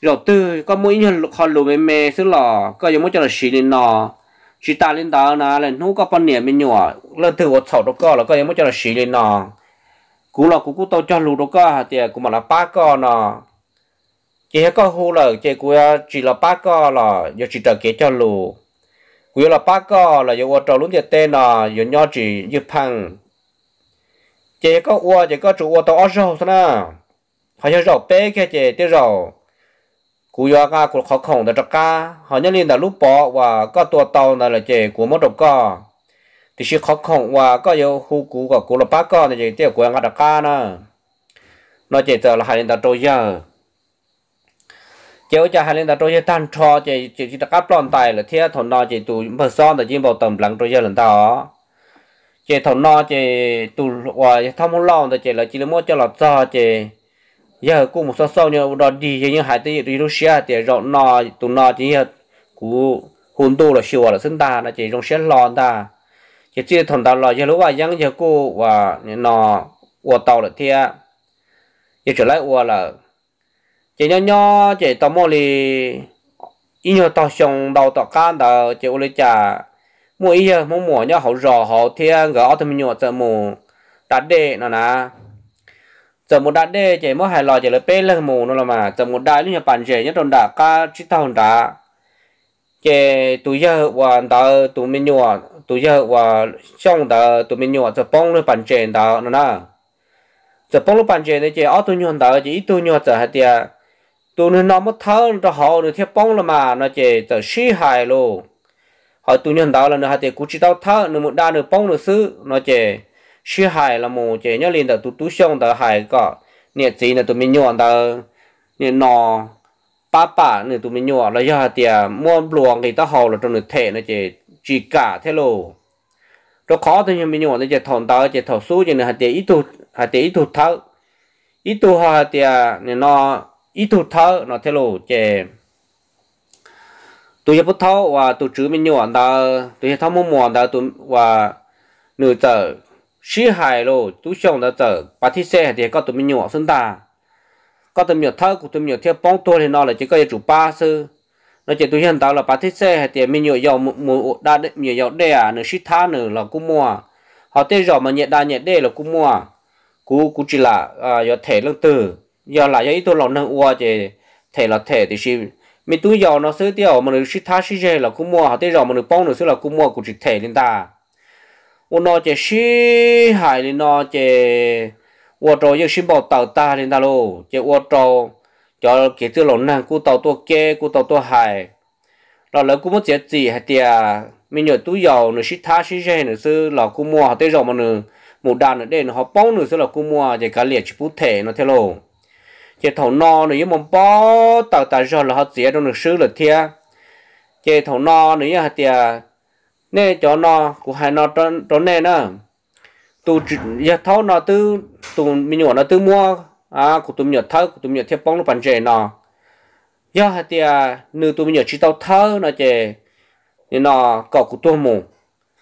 rồi từ có mỗi nhà họ lùi mè xứ lò có giống mỗi cho là xì lên nò chỉ ta lên đó là lên, nó có bao nhiêu mình nhỏ lên thứ một sáu đó có là có em mới cho là xì lên nọ cú là cú cú tao cho lù đó có thì cú mà là ba con nọ chỉ có hú là chỉ cú chỉ là ba con là giờ chỉ trở kế cho lù cú là ba con là giờ trò luôn tiền tên nọ giờ nhau chỉ giờ phăng chỉ có uo chỉ có chủ uo tao ở rồi sao nè họ cho rồi bé cái chỉ tiêu rồi cú yo ga cú khó khổng đó chắc cả họ nhân lên đã lúc bỏ và có tua tàu này là chế của mất độc co thì sự khó khổng và có yêu khu cú và cú là ba co này chế tiêu của ngã chắc cả nè nó chế giờ là hai lên đã trôi giờ chế cho hai lên đã trôi giờ tan cho chế chế chỉ đã cắt lon tài là thế thằng nó chế tụ mở son là chỉ bảo tầm lắng trôi giờ lần đó chế thằng nó chế tụ và thằng muốn lon là chế là chỉ là một cho là cho chế giờ cũng một số sau như đó đi như những hải tây đi Russia thì rộng nọ tụ nọ chỉ giờ cú hồn tu là siêu là sinh ta là chỉ trong sẽ lòn ta chỉ chỉ thằng ta lò giờ lúc vào dân giờ cô và nọ qua tàu là thia giờ trở lại qua là chỉ nhỏ nhỏ chỉ tao mò đi ý nhớ tao xong đầu tao can tao chỉ ule chả mua ý giờ mua mua nhau họ rò họ thia gỡ tao mình nhọ tao mua đặt đề nó nà giờ một đạn đê chỉ mỗi hai lò chỉ là pê là mù nó là mà giờ một đạn lúc nhà bạn chỉ nhất đòn đá ca chỉ tao đá chỉ tụi giờ và đó tụi mình nhỏ tụi giờ và trong đó tụi mình nhỏ giờ bông lúc bạn chỉ đó nó nè giờ bông lúc bạn chỉ này chỉ ở tụi nhỏ đó chỉ ít tụi nhỏ giờ hết tiệt tụi nó nó mất thở nó họ nó theo bông là mà nó chỉ giờ suy hại luôn họ tụi nhỏ đó là nó hết tiệt cũng chỉ tao thở nó một sư hải là một chế nhớ linh đó tụ tụ xong đó hải cả nè chị là tụ mình nhọn đó nè nò ba ba nè tụ mình nhọn là do tiền mua luồng thì ta hầu là trong nửa thể nè chế chỉ cả thế lô đó khó thì mình nhọn nè chế thằng đó chế thằng số cho nên hạt tiền ít tụ hạt tiền ít tụ thấu ít tụ hạt tiền nè nó ít tụ thấu nó thế lô chế tụi bút thâu và tụi chữ mình nhọn đó tụi thâu mua mòn đó tụi và nửa giờ sĩ hại lô tú xong đã chở bà thi xe thì có tụi mình nhỏ sinh ta có tụi mình thơ của tụi mình theo bóng tôi thì nó là chỉ có chủ ba sư nó chỉ tụi hiện tạo là bà thi xe thì mình nhỏ giàu một đa nhỏ giàu đẻ à nửa sĩ tha nửa là cũng mua họ tê rõ mà nhẹ đa nhẹ đẻ là cũng mua cú cú chỉ là à, do thể lương từ, do lại do ít tôi lòng năng ua thì thể là thể thì sĩ mình tú giàu nó ซื้อ tiêu mà nửa sĩ tha sĩ dê là cũng mua họ tê rõ mà nửa bóng nữa sư là cũng mua của chỉ thể lên ta 我那只西海的那只，我找有新宝到大的那喽，这我找叫给这老人古到多给古到多海，老人古么这子还的啊，明年都要那是他是谁呢？是老古么还得什么呢？một đàn ở đây nó bao nữa sẽ là cô mua để cả liệt chỉ bút thể nó theo lô chỉ no nữa mà bao tạo tạo ra là họ dễ đâu được sứ là thia chỉ thầu no nữa hạt tiệt nè cho nó của hai nó trốn trốn nè nữa tụ giờ thâu nó tư tụ mình nhỏ nó tư mua à của tụ nhỏ thâu của tụ nhỏ thiệp bóng nó bàn rẻ nó giờ hai tia nữ tụ mình nhỏ chỉ tao thâu nó chè nên nó cọ của tụ mù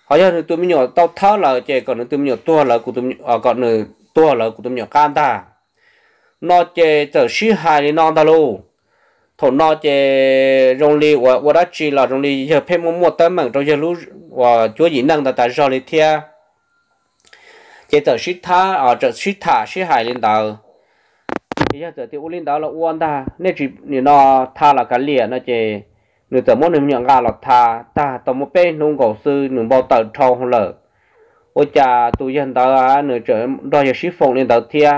họ giờ tụ mình nhỏ tao thâu là chè còn nữ tụ mình nhỏ tua là của tụ à còn nữ tua là của tụ nhỏ can ta nó chè trở sĩ hai nó ta luôn thổ nọ chè rong li và và đã chỉ là rong li giờ phê mua mua tấm mảng trong giờ lú và chúa gì năng ta tại do li thia chế tờ shit tha ở chợ shit thả shit hải lên tàu bây giờ tờ tiêu lên tàu là uan ta nên chỉ nên nó tha là cái liền nó chè người tờ muốn nửa nhọn gà là tha ta tàu một bên nông cổ sư nửa bao tờ trâu hơn lợ ôi cha tôi dân tàu người nửa chợ đòi giờ shit phong lên tàu thia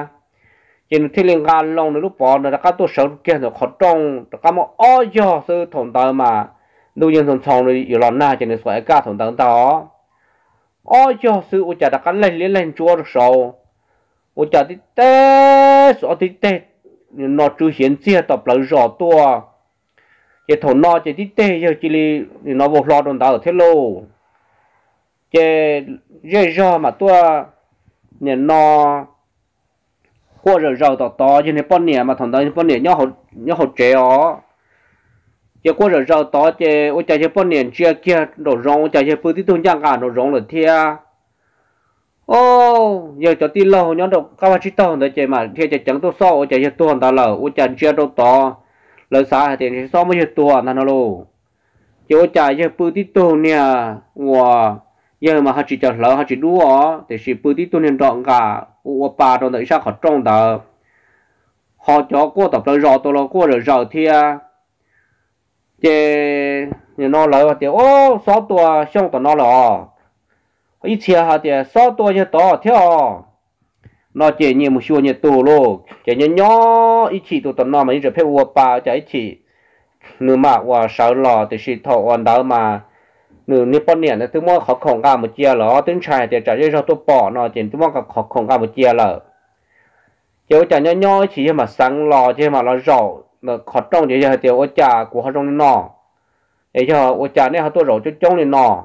chỉ nên thiền liên ga long nó lúc bỏ nó đã cá tôi sợ kia nó khó trông các cá mà ô giờ sư thủng tờ mà đôi nhiên thủng xong rồi yếu lòn na chỉ nên xoay cả thủng tờ đó ô giờ sư ô chả đã cá lên lên lên chúa được sầu ô chả đi tê sợ đi tê nó chú hiện chia tập lại rõ tua chỉ thủng nó chỉ đi tê giờ chỉ li nó vô lo đồng tờ ở thế lô chỉ rơi rõ mà tua nên nó 或者绕到到就那半年嘛，谈到半年要好要好这哦，也或者绕到这我家这半年这这都融，我家这不地东江干都融了天。ô giờ cho tin lâu nhóm đâu các bạn chỉ tao nữa chị mà thì chị chẳng tôi so chị chỉ tôi ta là u chẳng chưa đâu to lời xã thì so mới chỉ tôi là nó luôn chỗ chả giờ bự tí tôi nè wow giờ mà họ chỉ chẳng lỡ họ chỉ đua thì chỉ bự tí tôi nên cả 我爸着那上好种的，好家过到不绕到了过了绕天，这你拿来我的哦，少多想到哪了？以前哈的少多也多跳，那这你没学你多了，这你娘一起都到那么一直陪我爸在一起，你妈我少了的是头我到嘛。nửa nếp bón nè nó tôi mua học khổng cả một chia lỡ tôi xài thì trả cho cho tôi bỏ nó chỉ tôi mua học khổng cả một chia lỡ, chiều trả nhỏ nhỏ chỉ mà sáng lọ chỉ mà nó rổ nó khó trông chỉ là tiểu trả của họ trong nó ấy giờ ô trả này họ tôi rổ cho trong này nó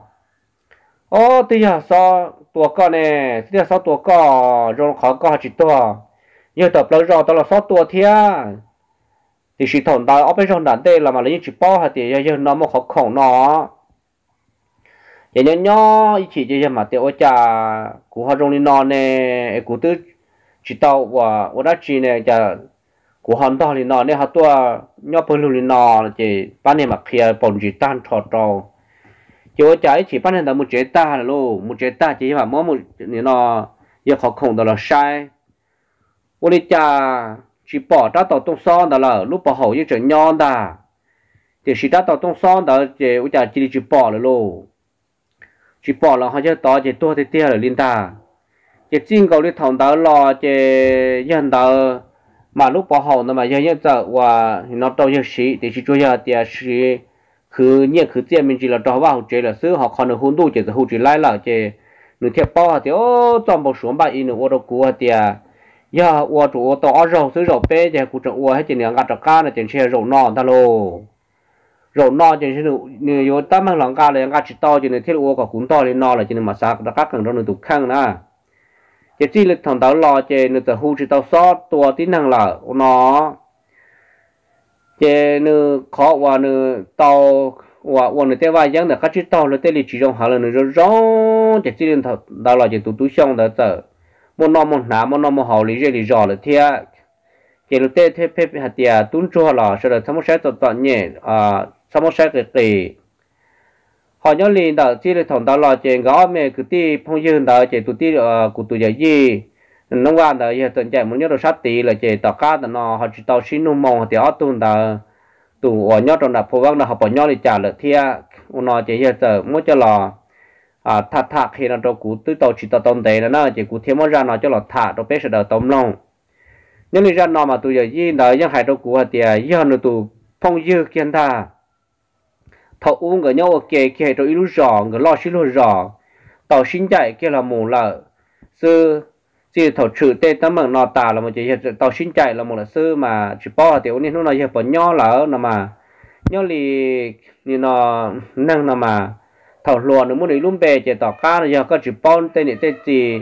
ô thì giờ sao tua con nè thì giờ sao tua con rồi khó con chỉ tua giờ tập lâu rồi tao là sao tua thia thì chỉ thằng tao ở bên trong đàn tê là mà lấy chỉ bao hạt thì giờ nó mà khó khổng nó giờ nhớ nhớ chỉ chỉ mà tiêu cha cú họ trong đi non nè cú tư chỉ tàu và và đã chỉ nè giờ cú họ đó đi non nè họ tua nhớ bơi luôn đi non chỉ ban này mà kia bồn chỉ tan trò trò chỉ ở trái chỉ ban này là một chế ta là luôn một chế ta chỉ mà mỗi một đi non giờ họ không được là sai ô đi cha chỉ bỏ ra tàu tung son đó là lúc bỏ hậu như trở nhon đó. thì chỉ ra tàu tung son đó chỉ ở trái chỉ chỉ bỏ là luôn chỉ bỏ là họ chơi to chỉ tua thì tia rồi linh ta chỉ chinh cầu đi thòng tao lo chỉ dân tao mà lúc bỏ hậu nó mà dân dân tao và nó đâu dân sĩ thì chỉ cho giờ tia sĩ cứ nhẹ cứ tiền mình chỉ là cho vào chỉ là xứ họ còn được hôn đủ chỉ là hôn chỉ lại là chỉ nửa thiệp bỏ thì ô toàn bộ xuống bài in nửa ô đâu cú tia giờ ô chủ ô to rầu xứ rầu bé thì cũng chẳng ô hết chỉ là ngặt cả là chỉ xe rồi non ta lô rồi no cho nên như yếu tâm hàng lòng cao này ngang chỉ to cho nên thiết ô có cũng to lên no là cho nên mà sao đã các cần đó nó tụt khăn nữa chỉ chi lực thằng tao lo cho nên tao hưu chỉ tao xót tua tí năng là nó chỉ nên khó và nên tao và và nữa thế vài giống là các chỉ tao là thế là chỉ trong hà là nữa rồi chỉ chi lực thằng tao lo chỉ tụt tụt xong đó tao một năm một năm một năm một hậu lý rồi lý rõ là thế chỉ lúc thế thế phép hạt tiền tuân cho là sau là thằng một sẽ tao tao nhẹ à samosakete họ nhớ liền đó chỉ là thằng đó lo chuyện gõ mẹ cứ ti phong dương đó chỉ tụi ti ờ, của tụi giải gì nông quan đó giờ tận chạy muốn nhớ đồ sát tì là chỉ tao cá đó nó họ chỉ tao xin nông mong thì họ tuân đó tụi họ nhớ trong đó phong văn đó họ bỏ nhớ đi trả lời thia nói chỉ giờ giờ muốn cho lò à thà thạc khi nào cho cụ tụi tao chỉ tao tông là nó chỉ cụ thêm ra nó cho lò thà đồ bé sẽ đỡ tông long nhưng ra nó mà tụi giờ gì đó những hai đồ cụ thì giờ nó tụi phong dương kiên ta thọ uống cái nhau kề kề rồi lúc rõ người lo xin lúc rõ tàu xin chạy kia là mù là sư chỉ thọ trừ tê tấm bằng nọ tà là một chỉ tàu xin chạy là một là sư mà chỉ bỏ tiểu nên nó nói chỉ bỏ nhau là nó mà nhau lì như nó năng nó mà thọ luồn nó muốn đi luôn về chỉ tàu cá là có chỉ bỏ tê này tê gì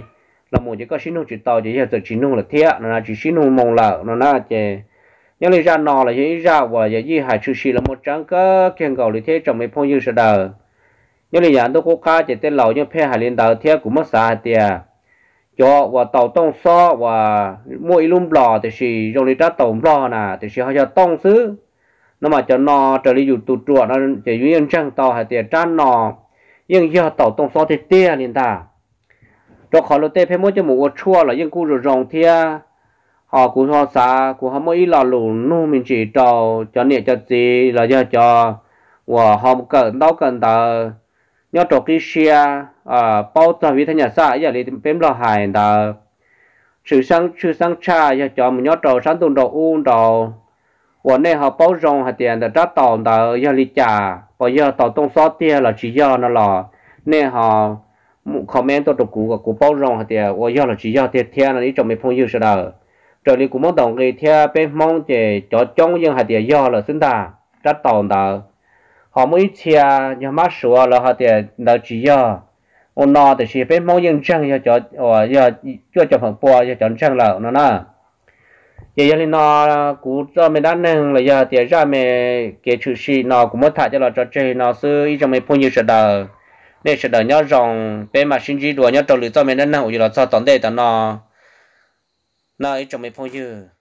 là một chỉ có xin nó chỉ tàu chỉ giờ chỉ nung là thiệt nó là chỉ xin nung mong là nó là chỉ nhớ lấy ra nò là dễ ra và dễ gì hải chư xì là một trắng cơ kiên cầu lý thế trong mấy phong như sợ đời nhớ lấy nhãn tôi cố ca chỉ tên lầu như phe hải liên đạo thế cũng mất xa tiề cho và tàu tông so và mỗi lùm lò thì xì rồi lấy ra tàu lò nè thì xì họ cho tông xứ nó mà cho nò trở đi dù tụ trụa nó chỉ duy nhân trăng tàu hải tiề trăn nò, nhưng do tàu tông so thì tiề liên ta, rồi khỏi lô tê phải mua cho một chua là nhưng cú rồi rồng thiệt họ cũng họ xa cũng họ mới là lũ nu mình chỉ trò cho nhẹ cho gì là cho cho và họ cần đâu cần tờ nhớ trò cái xe à bao giờ vì thế nhà xã giờ thì bếm lo hại tờ sự sáng sự sáng cha giờ cho mình nhớ trò sáng tuần đầu uống đầu và nên họ bao rong hạt tiền để trả tàu tờ giờ đi trả và giờ tàu tông xót tiền là chỉ giờ nó là nên họ comment tôi trục cũ của bao rong hạt tiền và giờ là chỉ giờ tiền tiền là đi trong mấy phong yêu sao đâu cho nên cũng muốn đồng người theo bên mong để cho trong những hạt địa do là sinh ta rất tồn đó họ mới chia nhà mắt sửa là hạt địa là chỉ do ông nó thì chỉ bên mong những trang cho ờ, cho cho cho phần bò cho chọn trang là nó nè giờ giờ nó cũng cho mình đã nâng là giờ thì ra mình cái chữ gì nó cũng mất thải cho là cho chơi nó sư ý trong mình phun nhiều sự đời nên sự đời nhớ rằng bên mà sinh chỉ đùa nhớ trò lưỡi cho mình đã nâng là cho tổng đề tao nó nói trong mấy phong dư